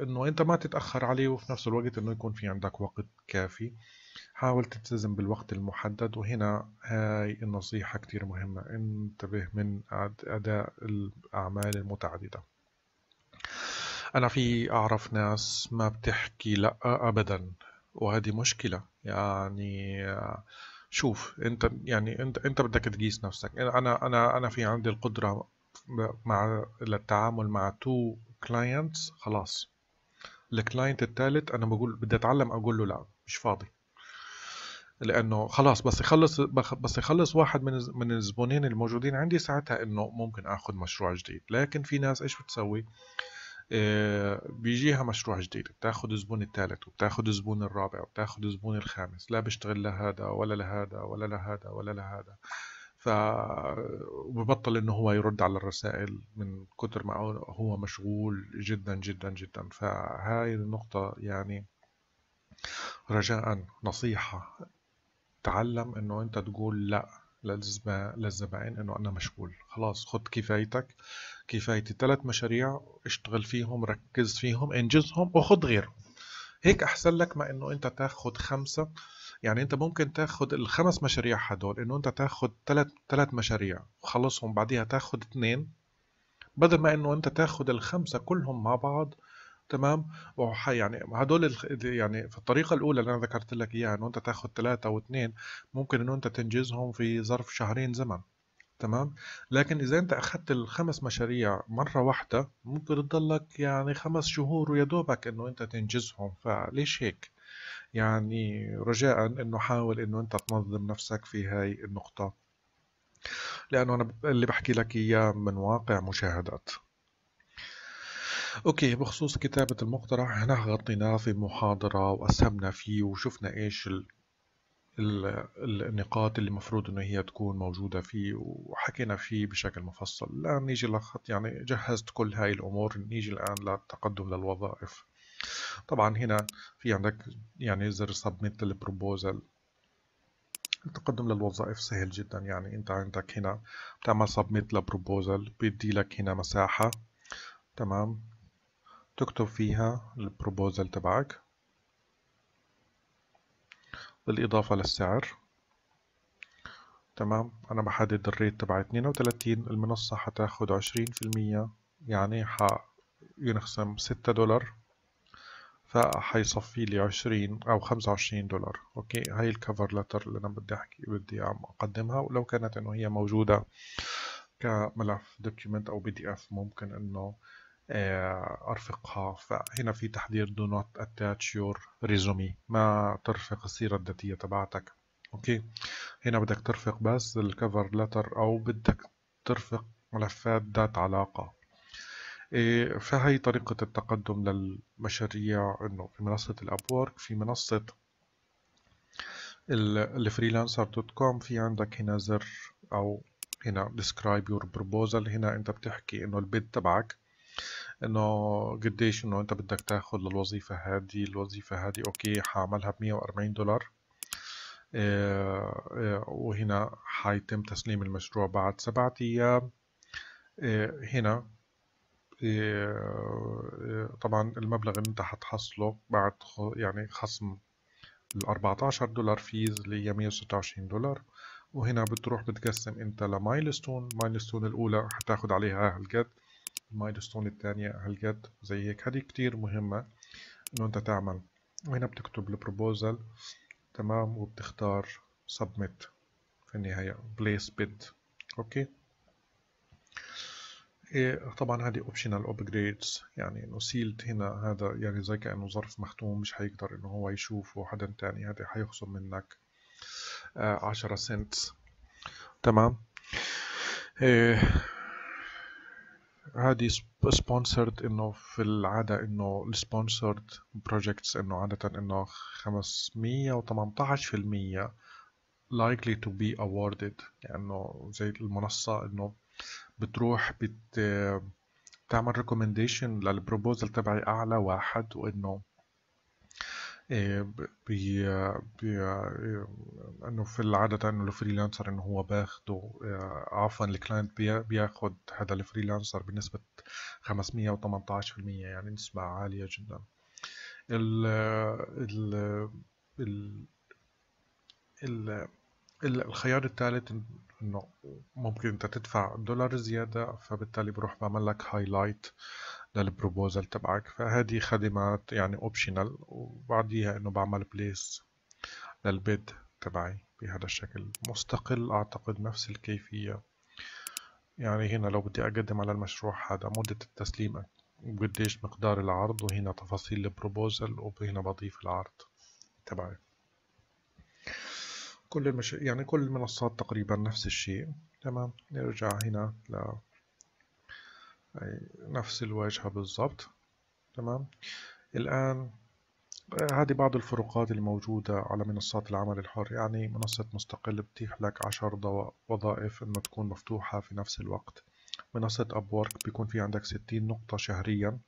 انه انت ما تتاخر عليه وفي نفس الوقت انه يكون في عندك وقت كافي حاول تلتزم بالوقت المحدد وهنا هاي النصيحة كتير مهمة انتبه من أداء الأعمال المتعددة أنا في أعرف ناس ما بتحكي لأ أبدا وهذه مشكلة يعني شوف انت يعني انت انت بدك تقيس نفسك انا انا انا في عندي القدره مع للتعامل مع تو كلاينتس خلاص الكلاينت الثالث انا بقول بدي اتعلم اقول له لا مش فاضي لانه خلاص بس يخلص بس يخلص واحد من من الزبونين الموجودين عندي ساعتها انه ممكن اخذ مشروع جديد لكن في ناس ايش بتسوي آه، بيجيها مشروع جديد بتاخذ الزبون الثالث وبتاخذ الزبون الرابع وبتاخذ الزبون الخامس لا بيشتغل لهذا ولا لهذا ولا لهذا ولا لهذا فببطل انه هو يرد على الرسائل من كتر ما هو مشغول جدا جدا جدا فهاي النقطة يعني رجاء نصيحة تعلم انه انت تقول لا للزبائن انه انا مشغول خلاص خد كفايتك كفايتي ثلاث مشاريع اشتغل فيهم ركز فيهم انجزهم وخد غيرهم هيك احسن لك ما انه انت تاخد خمسة يعني انت ممكن تاخد الخمس مشاريع هدول انه انت تاخد ثلاث ثلاث مشاريع وخلصهم بعديها تاخد اثنين بدل ما انه انت تاخد الخمسه كلهم مع بعض تمام وح يعني هدول ال... يعني في الطريقه الاولى اللي انا ذكرت لك اياها انه انت تاخد ثلاثه واثنين ممكن انه انت تنجزهم في ظرف شهرين زمن تمام لكن اذا انت اخذت الخمس مشاريع مره واحده ممكن تضلك يعني خمس شهور ويا دوبك انه انت تنجزهم فليش هيك يعني رجاء انه حاول انه انت تنظم نفسك في هاي النقطة لانه انا اللي بحكي لك اياه من واقع مشاهدات اوكي بخصوص كتابة المقترح هنا غطيناه في محاضرة واسهمنا فيه وشفنا ايش ال... ال... النقاط اللي مفروض انه هي تكون موجودة فيه وحكينا فيه بشكل مفصل الان نيجي لخط يعني جهزت كل هاي الامور نيجي الان للتقدم للوظائف طبعا هنا في عندك يعني زر submit للبروبوزل التقدم للوظائف سهل جدا يعني انت عندك هنا بتعمل submit للبروبوزل بيدي لك هنا مساحة تمام تكتب فيها البروبوزل تبعك بالإضافة للسعر تمام أنا بحدد الريت تبع 32 المنصة حتاخد 20% يعني حينخصم 6 دولار فحيصفي لي 20 أو 25 دولار أوكي هاي الكفر لتر اللي أنا بدي أحكي بدي أقدمها ولو كانت إنه هي موجودة كملف دوكيومنت أو بي دي إف ممكن إنه آه، أرفقها فهنا في تحذير دو نوت اتاتش يور ريزومي ما ترفق السيرة الذاتية تبعتك أوكي هنا بدك ترفق بس الكفر لتر أو بدك ترفق ملفات ذات علاقة إيه، فهي طريقة التقدم للمشاريع انه في منصة الابورك في منصة الفريلانسر دوت كوم في عندك هنا زر او هنا describe your proposal هنا انت بتحكي انه البيت تبعك انه قديش انه انت بدك تاخد للوظيفة هذه الوظيفة هذه اوكي حعملها بمية واربعين دولار إيه، إيه، وهنا حيتم تسليم المشروع بعد سبعة ايام هنا إيه، إيه، طبعا المبلغ اللي انت هتحصله بعد يعني خصم ال 14 دولار فيز اللي هي 126 دولار وهنا بتروح بتقسم انت لمايلستون مايلستون الاولى هتاخد عليها هالقد المايلستون الثانية هالقد زي هيك هذه كتير مهمة انه انت تعمل وهنا بتكتب البروبوزل تمام وبتختار سبميت في النهاية بليس بيد اوكي إيه، طبعا هذه اوبشنال ابجريدز يعني انه سيلد هنا هذا يعني زي كانه ظرف مختوم مش حيقدر انه هو يشوفه حدا تاني هذا حيخصم منك 10 آه، سنت تمام إيه، هذه سبونسرد انه في العاده انه السبونسرد بروجكتس انه عاده انه 518% likely to be awarded لانه يعني زي المنصه انه بتروح بت بتعمل ريكومنديشن للبروبوزل تبعي اعلى واحد وانه آه، بي بي انه في العادة انه الفريلانسر انه هو باخده آه، عفوا الكلاينت بياخد هذا الفريلانسر بنسبة 518% يعني نسبة عالية جدا ال ال ال الخيار التالت انه ممكن انت تدفع دولار زيادة فبالتالي بروح بعمل لك هايلايت للبروبوزل تبعك فهذه خدمات يعني اوبشنال وبعديها انه بعمل بليس للبيد تبعي بهذا الشكل مستقل اعتقد نفس الكيفية يعني هنا لو بدي اقدم على المشروع هذا مدة التسليم وقديش مقدار العرض وهنا تفاصيل البروبوزل وهنا بضيف العرض تبعي كل المش... يعني كل المنصات تقريبا نفس الشيء تمام نرجع هنا ل نفس الواجهة بالضبط تمام الآن هذه بعض الفروقات الموجودة على منصات العمل الحر يعني منصة مستقل بتتيح لك عشر وظائف إنه تكون مفتوحة في نفس الوقت منصة أبورك بيكون في عندك ستين نقطة شهريا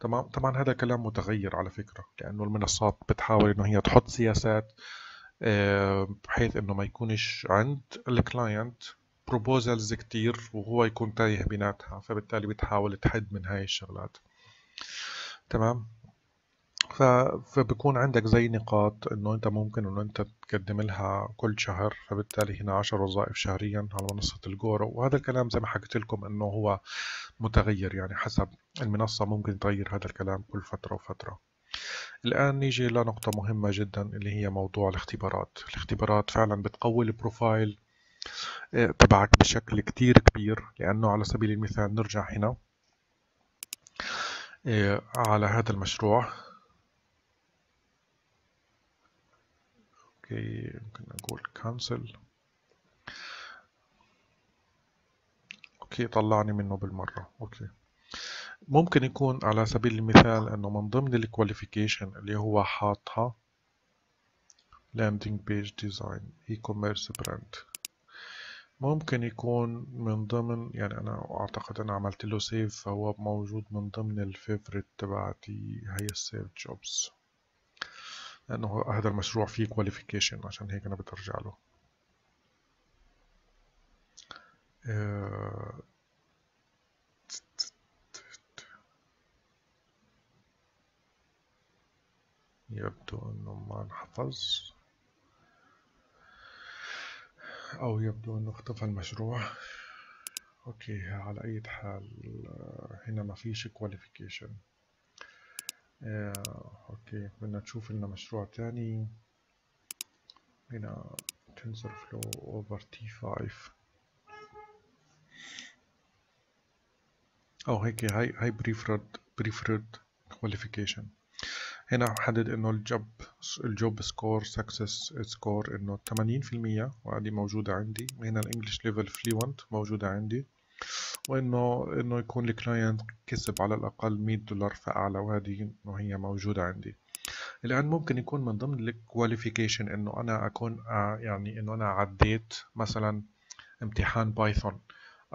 تمام طبعا هذا كلام متغير على فكرة لأنه المنصات بتحاول إنه هي تحط سياسات آه، بحيث انه ما يكونش عند الكلاينت بروبوزلز كتير وهو يكون تايه بيناتها فبالتالي بتحاول تحد من هاي الشغلات تمام فبكون عندك زي نقاط انه انت ممكن انه انت تقدم لها كل شهر فبالتالي هنا عشر وظائف شهريا على منصة الجورو وهذا الكلام زي ما حكيت لكم انه هو متغير يعني حسب المنصة ممكن تغير هذا الكلام كل فترة وفترة الآن نيجي لنقطة مهمة جدا اللي هي موضوع الاختبارات الاختبارات فعلا بتقوي البروفايل آه، تبعك بشكل كتير كبير لأنه على سبيل المثال نرجع هنا آه، على هذا المشروع اوكي ممكن اقول كانسل اوكي طلعني منه بالمرة اوكي ممكن يكون على سبيل المثال انه من ضمن الكواليفيكيشن اللي هو حاطها لاندنج بيج ديزاين اي كوميرس براند ممكن يكون من ضمن يعني انا اعتقد انا عملت له سيف فهو موجود من ضمن الفيفوريت تبعتي هي السيف جوبز لانه هذا المشروع فيه كواليفيكيشن عشان هيك انا بترجع له آه، يبدو أنه ما انحفظ أو يبدو أنه اختفى المشروع أوكي على أي حال هنا ما فيش كواليفيكيشن آه، أوكي بدنا نشوف لنا مشروع تاني هنا تنسر فلو أوفر تي 5 أو هيك هاي هاي بريفرد بريفرد كواليفيكيشن هنا هحدد انه الجوب الجوب سكور سكسس سكور انه 80% وادي موجودة عندي هنا الانجليش ليفل فليونت موجودة عندي وانه انه يكون الكلاينت كسب على الاقل 100 دولار فاعلى وهذه انه هي موجودة عندي الان ممكن يكون من ضمن الكواليفيكيشن انه انا اكون آه، يعني انه انا عديت مثلا امتحان بايثون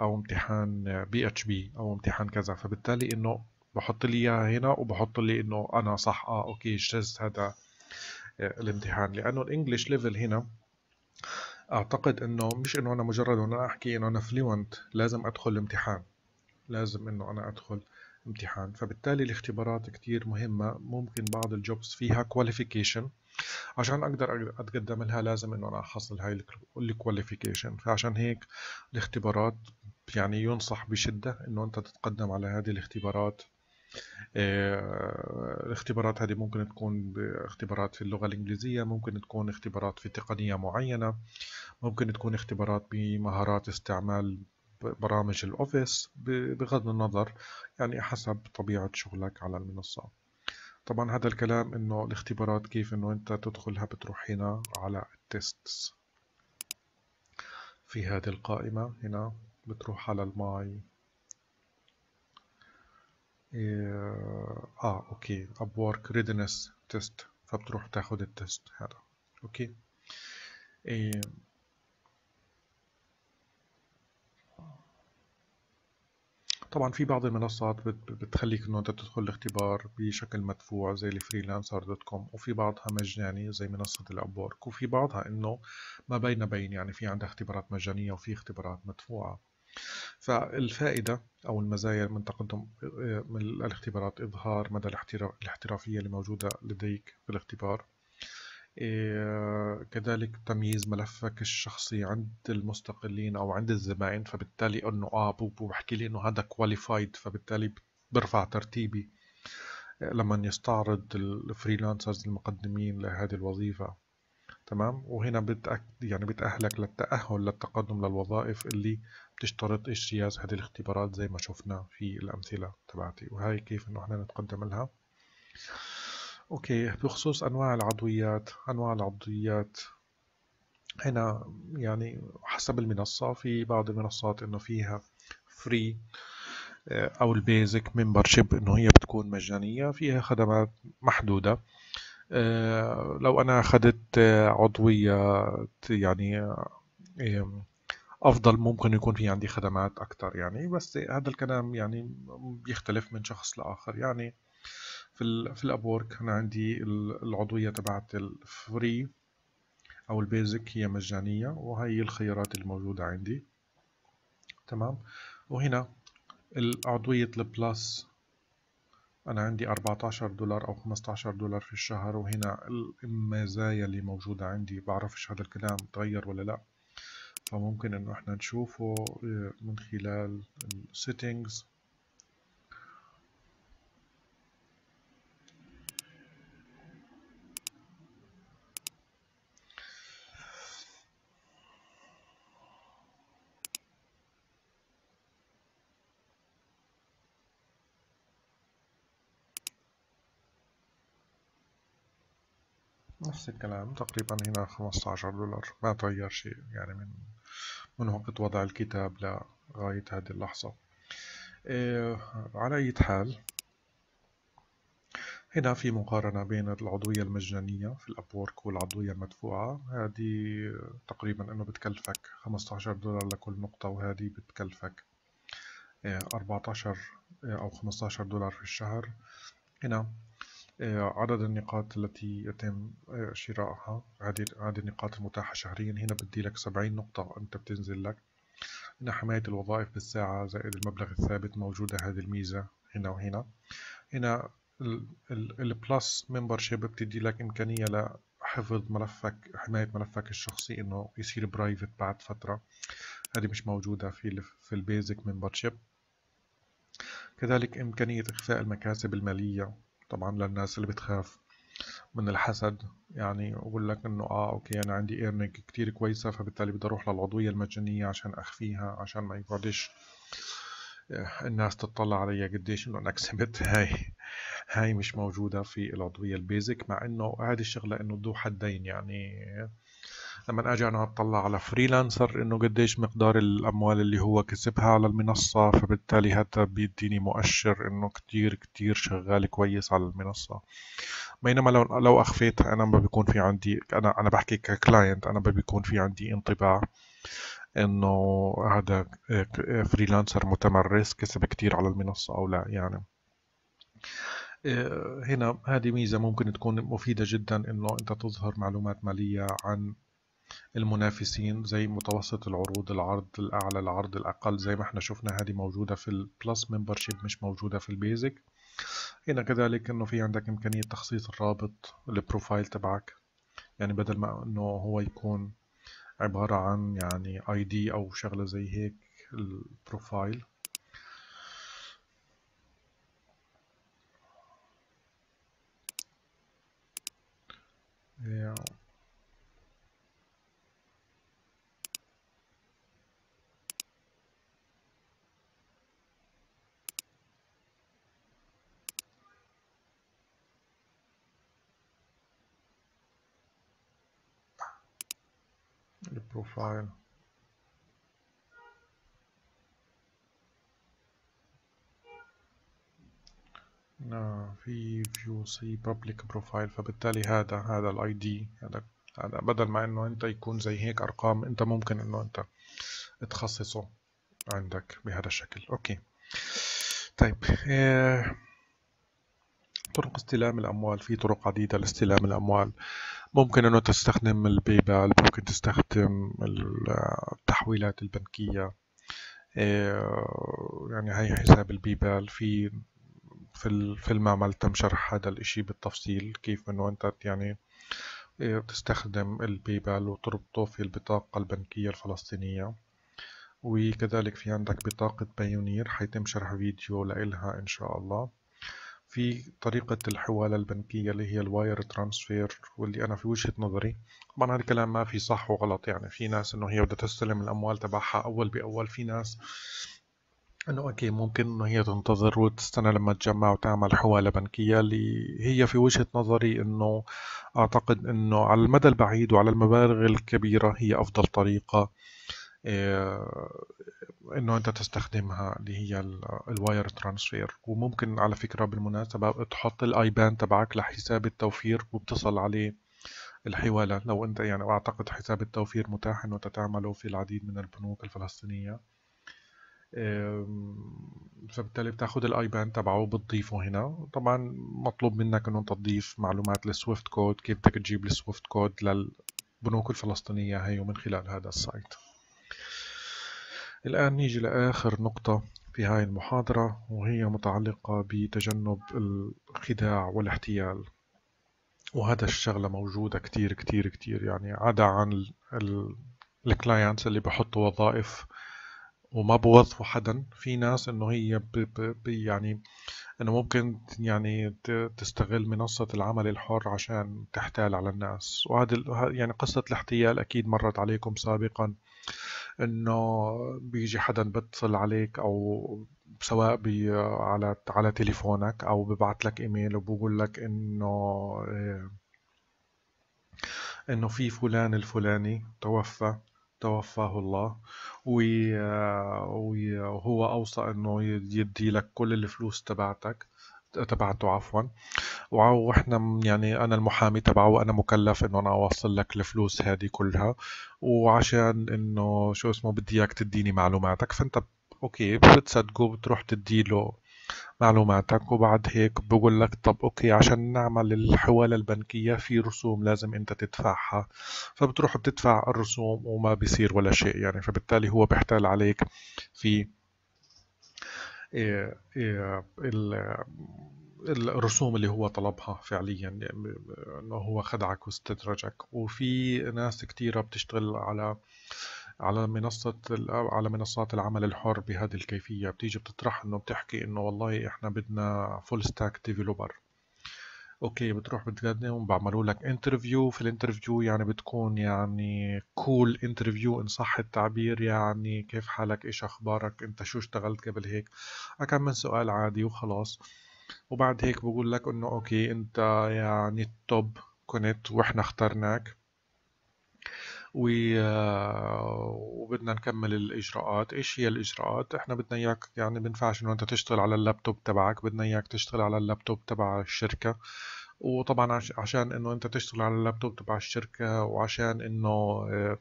او امتحان بي اتش بي او امتحان كذا فبالتالي انه بحط لي اياها هنا وبحط لي انه انا صح اه اوكي اجتزت هذا آه، الامتحان لانه الانجليش ليفل هنا اعتقد انه مش انه انا مجرد انا احكي انه انا فليونت لازم ادخل امتحان لازم انه انا ادخل امتحان فبالتالي الاختبارات كتير مهمة ممكن بعض الجوبس فيها كواليفيكيشن عشان اقدر اتقدم لها لازم انه انا احصل هاي الكواليفيكيشن فعشان هيك الاختبارات يعني ينصح بشدة انه انت تتقدم على هذه الاختبارات آه، الاختبارات هذه ممكن تكون اختبارات في اللغة الإنجليزية ممكن تكون اختبارات في تقنية معينة ممكن تكون اختبارات بمهارات استعمال برامج الأوفيس بغض النظر يعني حسب طبيعة شغلك على المنصة طبعا هذا الكلام انه الاختبارات كيف انه انت تدخلها بتروح هنا على التيستس في هذه القائمة هنا بتروح على الماي إيه، اه اوكي ورك ريدنس تيست فبتروح تاخد التيست هذا اوكي إيه. طبعا في بعض المنصات بتخليك انه انت تدخل الاختبار بشكل مدفوع زي الفريلانسر دوت كوم وفي بعضها مجاني زي منصة الابورك وفي بعضها انه ما بين بين يعني في عندها اختبارات مجانية وفي اختبارات مدفوعة فالفائدة أو المزايا من تقدم آه، من الاختبارات إظهار مدى الاحترافية الموجودة لديك في الاختبار آه، كذلك تمييز ملفك الشخصي عند المستقلين أو عند الزبائن فبالتالي أنه آه بوبو بحكي لي أنه هذا كواليفايد فبالتالي برفع ترتيبي آه، لما يستعرض الفريلانسرز المقدمين لهذه الوظيفة تمام وهنا بتأك يعني بتأهلك للتأهل للتقدم للوظائف اللي بتشترط اجتياز هذه الاختبارات زي ما شفنا في الأمثلة تبعتي وهي كيف إنه إحنا نتقدم لها أوكي بخصوص أنواع العضويات أنواع العضويات هنا يعني حسب المنصة في بعض المنصات إنه فيها فري آه، أو البيزك ممبرشيب إنه هي بتكون مجانية فيها خدمات محدودة آه، لو أنا أخذت آه، عضوية يعني آه، إيه، أفضل ممكن يكون في عندي خدمات أكثر يعني بس هذا الكلام يعني بيختلف من شخص لآخر يعني في في الأبورك أنا عندي العضوية تبعت الفري أو البيزك هي مجانية وهي الخيارات الموجودة عندي تمام وهنا العضويه البلس أنا عندي 14 دولار أو 15 دولار في الشهر وهنا المزايا اللي موجودة عندي بعرفش هذا الكلام تغير ولا لأ فممكن إنه إحنا نشوفه آه، من خلال settings نفس الكلام تقريبا هنا 15 دولار ما تغير شيء يعني من من وقت وضع الكتاب لغاية هذه اللحظة إيه على أي حال هنا في مقارنة بين العضوية المجانية في الأبورك والعضوية المدفوعة هذه تقريبا أنه بتكلفك 15 دولار لكل نقطة وهذه بتكلفك 14 إيه، أو 15 دولار في الشهر هنا عدد النقاط التي يتم شرائها هذه النقاط المتاحة شهريا هنا بدي لك 70 نقطة أنت بتنزل لك هنا حماية الوظائف بالساعة زائد المبلغ الثابت موجودة هذه الميزة هنا وهنا هنا البلس ممبرشيب بتدي لك إمكانية لحفظ ملفك حماية ملفك الشخصي إنه يصير برايفت بعد فترة هذه مش موجودة في في البيزك ممبرشيب كذلك إمكانية إخفاء المكاسب المالية طبعا للناس اللي بتخاف من الحسد يعني أقول لك إنه آه أوكي أنا عندي إيرنج كتير كويسة فبالتالي بدي أروح للعضوية المجانية عشان أخفيها عشان ما يقعدش آه، الناس تطلع علي قديش انه انا كسبت هاي هاي مش موجودة في العضوية البيزك مع انه هذه الشغلة انه ذو حدين يعني لما اجي انا اطلع على فريلانسر انه قديش مقدار الاموال اللي هو كسبها على المنصه فبالتالي هذا بيديني مؤشر انه كتير كتير شغال كويس على المنصه بينما لو لو اخفيتها انا ما بيكون في عندي انا انا بحكي ككلاينت انا ما بيكون في عندي انطباع انه هذا فريلانسر متمرس كسب كتير على المنصه او لا يعني إيه، هنا هذه ميزة ممكن تكون مفيدة جدا انه انت تظهر معلومات مالية عن المنافسين زي متوسط العروض العرض الأعلى العرض الأقل زي ما احنا شفنا هذه موجودة في البلس ممبرشيب مش موجودة في البيزك هنا كذلك انه في عندك إمكانية تخصيص الرابط البروفايل تبعك يعني بدل ما انه هو يكون عبارة عن يعني اي دي او شغلة زي هيك البروفايل yeah. البروفايل في فيو سي بابليك بروفايل فبالتالي هذا هذا الاي دي هذا هذا بدل ما انه انت يكون زي هيك ارقام انت ممكن انه انت تخصصه عندك بهذا الشكل اوكي طيب آه، طرق استلام الأموال في طرق عديدة لاستلام الأموال ممكن انه تستخدم البيبال بال ممكن تستخدم التحويلات البنكية آه، يعني هاي حساب البيبال بال في في في المعمل تم شرح هذا الاشي بالتفصيل كيف انه انت يعني آه، تستخدم البيبال بال وتربطه في البطاقة البنكية الفلسطينية وكذلك في عندك بطاقة بايونير حيتم شرح فيديو لإلها إن شاء الله في طريقة الحوالة البنكية اللي هي الواير ترانسفير واللي أنا في وجهة نظري طبعا هذا الكلام ما في صح وغلط يعني في ناس إنه هي بدها تستلم الأموال تبعها أول بأول في ناس انه اوكي ممكن انه هي تنتظر وتستنى لما تجمع وتعمل حوالة بنكية اللي هي في وجهة نظري انه اعتقد انه على المدى البعيد وعلى المبالغ الكبيرة هي افضل طريقة إيه، انه انت تستخدمها اللي هي الواير ترانسفير وممكن على فكره بالمناسبه تحط الايبان تبعك لحساب التوفير وبتصل عليه الحواله لو انت يعني اعتقد حساب التوفير متاح انه تتعمله في العديد من البنوك الفلسطينيه فبالتالي بتاخد الايبان تبعه وبتضيفه هنا طبعا مطلوب منك انه انت تضيف معلومات للسويفت كود كيف بدك تجيب السويفت كود للبنوك الفلسطينيه هي من خلال هذا السايت الآن نيجي لآخر نقطة في هاي المحاضرة وهي متعلقة بتجنب الخداع والاحتيال وهذا الشغلة موجودة كتير كتير كتير يعني عدا عن الكلاينتس اللي بحطوا وظائف وما بوظفوا حدا في ناس انه هي ب ب يعني انه ممكن يعني تستغل منصة العمل الحر عشان تحتال على الناس وهذا يعني قصة الاحتيال اكيد مرت عليكم سابقا انه بيجي حدا بتصل عليك او سواء بي على على تليفونك او ببعث لك ايميل وبقول لك انه إيه، انه في فلان الفلاني توفى توفاه الله وهو اوصى انه يدي لك كل الفلوس تبعتك تبعته عفوا واحنا يعني انا المحامي تبعه وانا مكلف انه انا اوصل لك الفلوس هذه كلها وعشان انه شو اسمه بدي اياك تديني معلوماتك فانت اوكي بتصدقه بتروح تديله معلوماتك وبعد هيك بقول لك طب اوكي عشان نعمل الحوالة البنكية في رسوم لازم انت تدفعها فبتروح بتدفع الرسوم وما بيصير ولا شيء يعني فبالتالي هو بيحتال عليك في إيه، إيه، الرسوم اللي هو طلبها فعليا يعني انه هو خدعك واستدرجك وفي ناس كثيره بتشتغل على على منصة على منصات العمل الحر بهذه الكيفية بتيجي بتطرح انه بتحكي انه والله احنا بدنا فول ستاك ديفلوبر اوكي بتروح بتقدم بعملوا لك انترفيو في الانترفيو يعني بتكون يعني كول cool انترفيو ان صح التعبير يعني كيف حالك ايش اخبارك انت شو اشتغلت قبل هيك اكم من سؤال عادي وخلاص وبعد هيك بقول لك انه اوكي انت يعني التوب كنت واحنا اخترناك آه، وبدنا نكمل الاجراءات ايش هي الاجراءات احنا بدنا اياك يعني بينفعش انه انت تشتغل على اللابتوب تبعك بدنا اياك تشتغل على اللابتوب تبع الشركه وطبعا عشان انه انت تشتغل على اللابتوب تبع الشركه وعشان انه آه،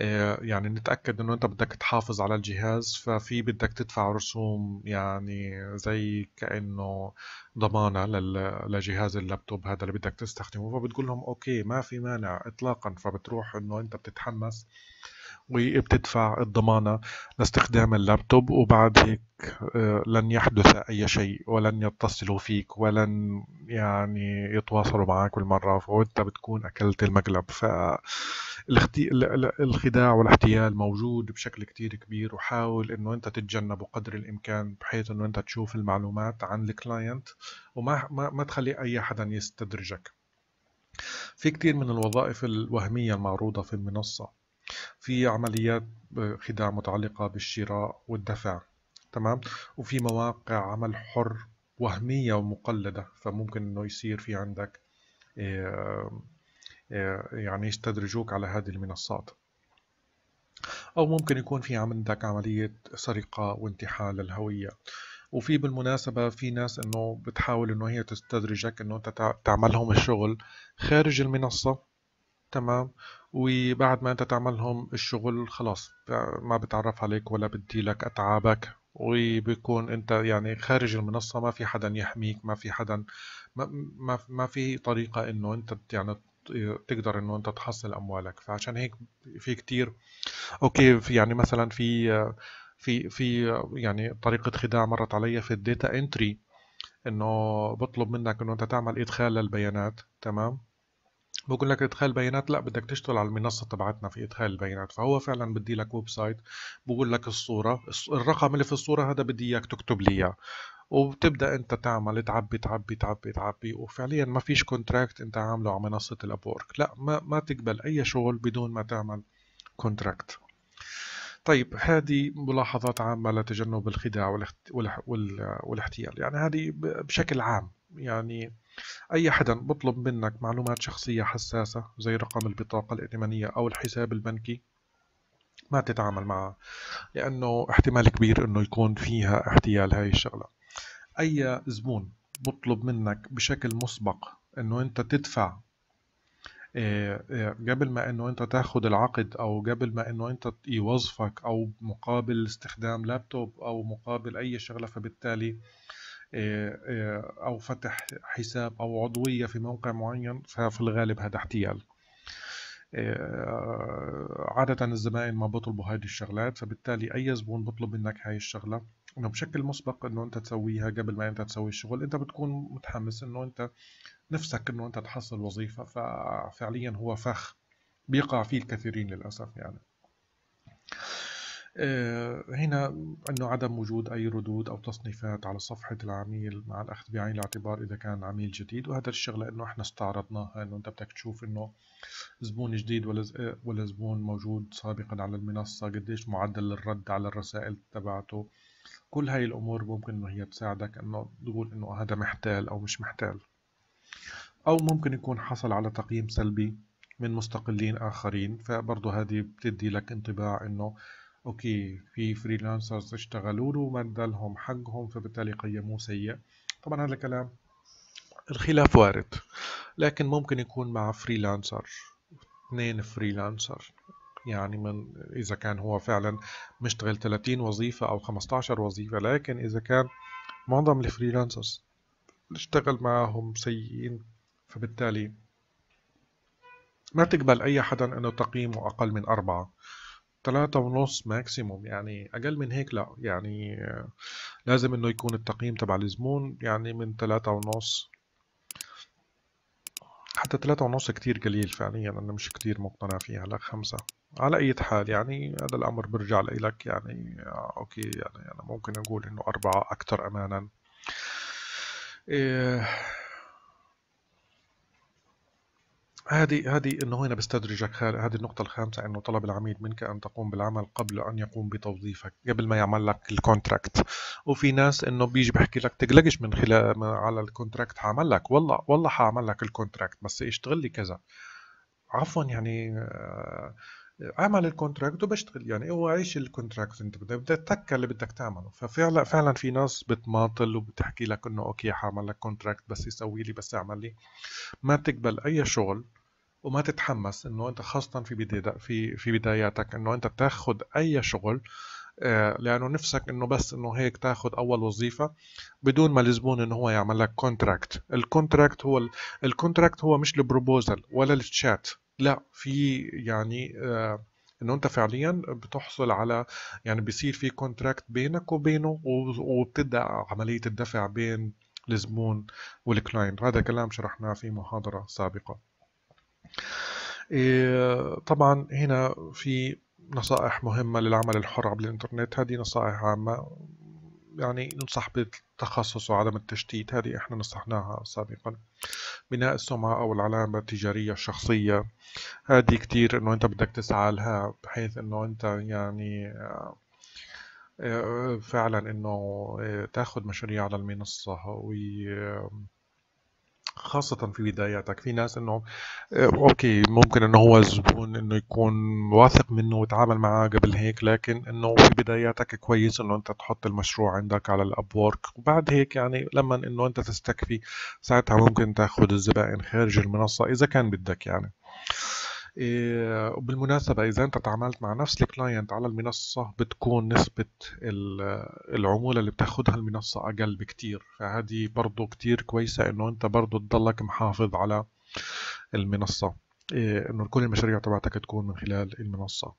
آه، يعني نتاكد انه انت بدك تحافظ على الجهاز ففي بدك تدفع رسوم يعني زي كانه ضمانه لجهاز اللابتوب هذا اللي بدك تستخدمه فبتقول لهم اوكي ما في مانع اطلاقا فبتروح انه انت بتتحمس وبتدفع الضمانة لاستخدام اللابتوب وبعد هيك آه، لن يحدث أي شيء ولن يتصلوا فيك ولن يعني يتواصلوا معك بالمرة وأنت بتكون أكلت المقلب ف الخداع والاحتيال موجود بشكل كتير كبير وحاول انه انت تتجنبه قدر الامكان بحيث انه انت تشوف المعلومات عن الكلاينت وما ما, ما تخلي اي حدا يستدرجك في كتير من الوظائف الوهمية المعروضة في المنصة في عمليات خداع متعلقة بالشراء والدفع تمام وفي مواقع عمل حر وهمية ومقلدة فممكن انه يصير في عندك آه، آه، يعني يستدرجوك على هذه المنصات أو ممكن يكون في عندك عملية سرقة وانتحال للهوية وفي بالمناسبة في ناس انه بتحاول انه هي تستدرجك انه انت تعملهم الشغل خارج المنصة تمام وبعد ما انت تعملهم الشغل خلاص ما بتعرف عليك ولا بدي لك اتعابك وبيكون انت يعني خارج المنصة ما في حدا يحميك ما في حدا ما, ما في طريقة انه انت يعني تقدر انه انت تحصل اموالك فعشان هيك في كتير اوكي في يعني مثلا في في في يعني طريقه خداع مرت علي في الداتا انتري انه بطلب منك انه انت تعمل ادخال للبيانات تمام بقول لك ادخال بيانات لا بدك تشتغل على المنصه تبعتنا في ادخال البيانات فهو فعلا بدي لك ويب سايت بقول لك الصوره الرقم اللي في الصوره هذا بدي اياك تكتب لي اياه وبتبدا انت تعمل تعبي تعبي تعبي تعبي وفعليا ما فيش كونتراكت انت عامله على منصه الابورك لا ما, ما تقبل اي شغل بدون ما تعمل كونتراكت طيب هذه ملاحظات عامة لتجنب الخداع والاحتيال يعني هذه بشكل عام يعني أي حدا بطلب منك معلومات شخصية حساسة زي رقم البطاقة الائتمانية أو الحساب البنكي ما تتعامل معها لأنه احتمال كبير أنه يكون فيها احتيال هاي الشغلة اي زبون بطلب منك بشكل مسبق انه انت تدفع آه، آه، قبل ما انه انت تاخد العقد او قبل ما انه انت يوظفك او مقابل استخدام لابتوب او مقابل اي شغله فبالتالي آه، او فتح حساب او عضويه في موقع معين ففي الغالب هذا احتيال عادة الزبائن ما بطلبوا هذه الشغلات فبالتالي أي زبون بطلب منك هاي الشغلة انه بشكل مسبق انه انت تسويها قبل ما انت تسوي الشغل انت بتكون متحمس انه انت نفسك انه انت تحصل وظيفة ففعليا هو فخ بيقع فيه الكثيرين للأسف يعني آه، هنا أنه عدم وجود أي ردود أو تصنيفات على صفحة العميل مع الأخذ بعين الاعتبار إذا كان عميل جديد وهذا الشغلة أنه إحنا استعرضناها أنه أنت بدك تشوف أنه زبون جديد ولا ولا زبون موجود سابقا على المنصة قديش معدل الرد على الرسائل تبعته كل هاي الامور ممكن انه هي تساعدك انه تقول انه آه، هذا محتال او مش محتال او ممكن يكون حصل على تقييم سلبي من مستقلين اخرين فبرضه هذه بتدي لك انطباع انه اوكي في فريلانسرز اشتغلوا له ما ادالهم حقهم فبالتالي قيموه سيء طبعا هذا الكلام الخلاف وارد لكن ممكن يكون مع فريلانسر اثنين فريلانسر يعني من إذا كان هو فعلا مشتغل 30 وظيفة أو 15 وظيفة لكن إذا كان معظم الفريلانسرز اللي اشتغل معهم سيئين فبالتالي ما تقبل أي حدا أنه تقييمه أقل من أربعة ثلاثة ونص ماكسيموم يعني أقل من هيك لا يعني آه، لازم إنه يكون التقييم تبع الزبون يعني من ثلاثة ونص حتى ثلاثة ونص كتير قليل فعليا أنا مش كتير مقتنع فيها لا خمسة على أي حال يعني هذا الأمر برجع لك يعني آه، أوكي يعني أنا ممكن أقول إنه أربعة أكثر أمانا إيه، هذه هذه انه هنا بستدرجك هذه النقطة الخامسة انه طلب العميل منك ان تقوم بالعمل قبل ان يقوم بتوظيفك قبل ما يعمل لك الكونتراكت وفي ناس انه بيجي بحكي لك تقلقش من خلال على الكونتراكت حعمل لك والله والله حعمل لك الكونتراكت بس اشتغل لي كذا عفوا يعني آه عمل الكونتراكت وبشتغل يعني هو عيش الكونتراكت انت بدك تتكى اللي بدك تعمله ففعلا فعلا في ناس بتماطل وبتحكي لك انه اوكي حعمل لك كونتراكت بس يسوي لي بس اعمل لي ما تقبل اي شغل وما تتحمس انه انت خاصه في بداية في في بداياتك انه انت تاخذ اي شغل آه، لانه نفسك انه بس انه هيك تاخذ اول وظيفه بدون ما الزبون انه هو يعمل لك كونتراكت الكونتراكت هو الكونتراكت هو مش البروبوزل ولا الشات لا في يعني آه، انه انت فعليا بتحصل على يعني بيصير في كونتراكت بينك وبينه وبتبدا عمليه الدفع بين الزبون والكلاينت هذا كلام شرحناه في محاضره سابقه إيه، طبعا هنا في نصائح مهمه للعمل الحر عبر الانترنت هذه نصائح عامه يعني ننصح بالتخصص وعدم التشتيت هذه احنا نصحناها سابقا بناء السمعة أو العلامة التجارية الشخصية هذه كتير أنه أنت بدك تسعى لها بحيث أنه أنت يعني آه، آه، فعلا أنه آه، تاخذ مشاريع على المنصة و خاصة في بداياتك في ناس انه آه، اوكي ممكن انه هو زبون انه يكون واثق منه وتعامل معاه قبل هيك لكن انه في بداياتك كويس انه انت تحط المشروع عندك على الاب وورك وبعد هيك يعني لما انه انت تستكفي ساعتها ممكن تاخذ الزبائن خارج المنصة اذا كان بدك يعني آه، وبالمناسبة إذا أنت تعاملت مع نفس الكلاينت على المنصة بتكون نسبة العمولة اللي بتاخدها المنصة أقل بكتير فهذه برضو كتير كويسة إنه أنت برضو تضلك محافظ على المنصة آه، إنه كل المشاريع تبعتك تكون من خلال المنصة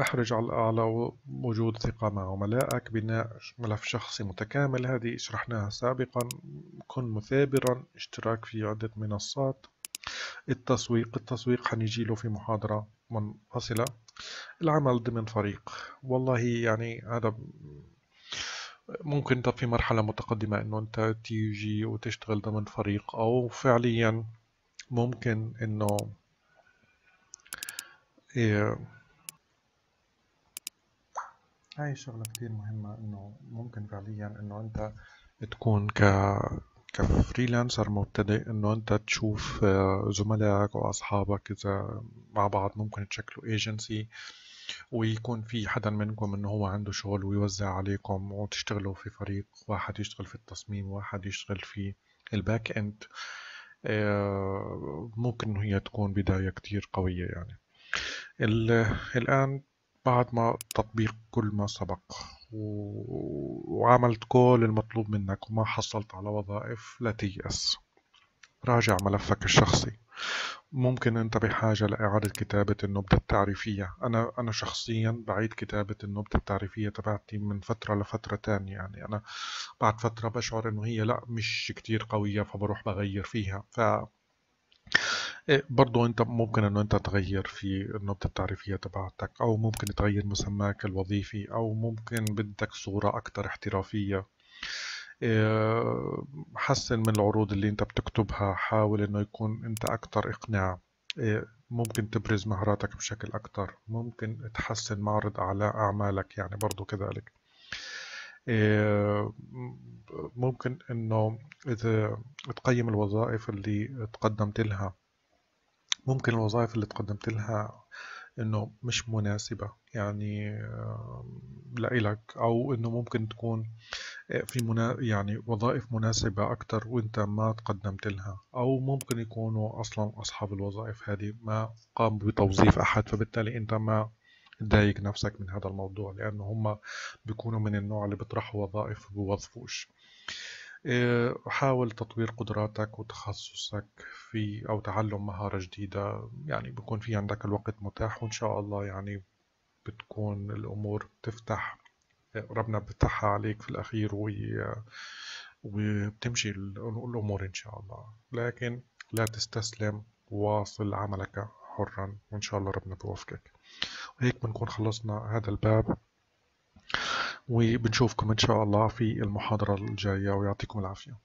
احرج على وجود ثقة مع عملائك بناء ملف شخصي متكامل هذه شرحناها سابقا كن مثابرا اشتراك في عدة منصات التسويق التسويق حنيجي له في محاضرة منفصلة العمل ضمن فريق والله يعني هذا ممكن انت في مرحلة متقدمة انه انت تيجي وتشتغل ضمن فريق او فعليا ممكن انه إيه، هاي الشغلة كتير مهمة انه ممكن فعليا انه انت تكون ك كفريلانسر مبتدئ انه انت تشوف آه، زملائك واصحابك اذا مع بعض ممكن تشكلوا ايجنسي ويكون في حدا منكم انه هو عنده شغل ويوزع عليكم وتشتغلوا في فريق واحد يشتغل في التصميم واحد يشتغل في الباك اند آه، ممكن هي تكون بداية كتير قوية يعني الآن بعد ما تطبيق كل ما سبق وعملت كل المطلوب منك وما حصلت على وظائف لا تيأس راجع ملفك الشخصي ممكن انت بحاجة لإعادة كتابة النبذة التعريفية أنا أنا شخصيا بعيد كتابة النبذة التعريفية تبعتي من فترة لفترة تانية يعني أنا بعد فترة بشعر إنه هي لا مش كتير قوية فبروح بغير فيها ف إيه، برضو انت ممكن انه انت تغير في النقطة التعريفية تبعتك او ممكن تغير مسماك الوظيفي او ممكن بدك صورة اكتر احترافية إيه، حسن من العروض اللي انت بتكتبها حاول انه يكون انت اكتر اقناع إيه، ممكن تبرز مهاراتك بشكل اكتر ممكن تحسن معرض اعمالك يعني برضو كذلك ممكن انه تقيم الوظائف اللي تقدمت لها ممكن الوظائف اللي تقدمت لها انه مش مناسبة يعني لإلك او انه ممكن تكون آه، في منا... يعني وظائف مناسبة اكتر وانت ما تقدمت لها او ممكن يكونوا اصلا اصحاب الوظائف هذه ما قاموا بتوظيف احد فبالتالي انت ما تضايق نفسك من هذا الموضوع لانه هم بيكونوا من النوع اللي بيطرحوا وظائف وبوظفوش وحاول آه، تطوير قدراتك وتخصصك في أو تعلم مهارة جديدة يعني بكون في عندك الوقت متاح وإن شاء الله يعني بتكون الأمور بتفتح ربنا بفتحها عليك في الأخير وي وبتمشي الأمور إن شاء الله لكن لا تستسلم واصل عملك حرا وإن شاء الله ربنا بوفقك وهيك بنكون خلصنا هذا الباب وبنشوفكم إن شاء الله في المحاضرة الجاية ويعطيكم العافية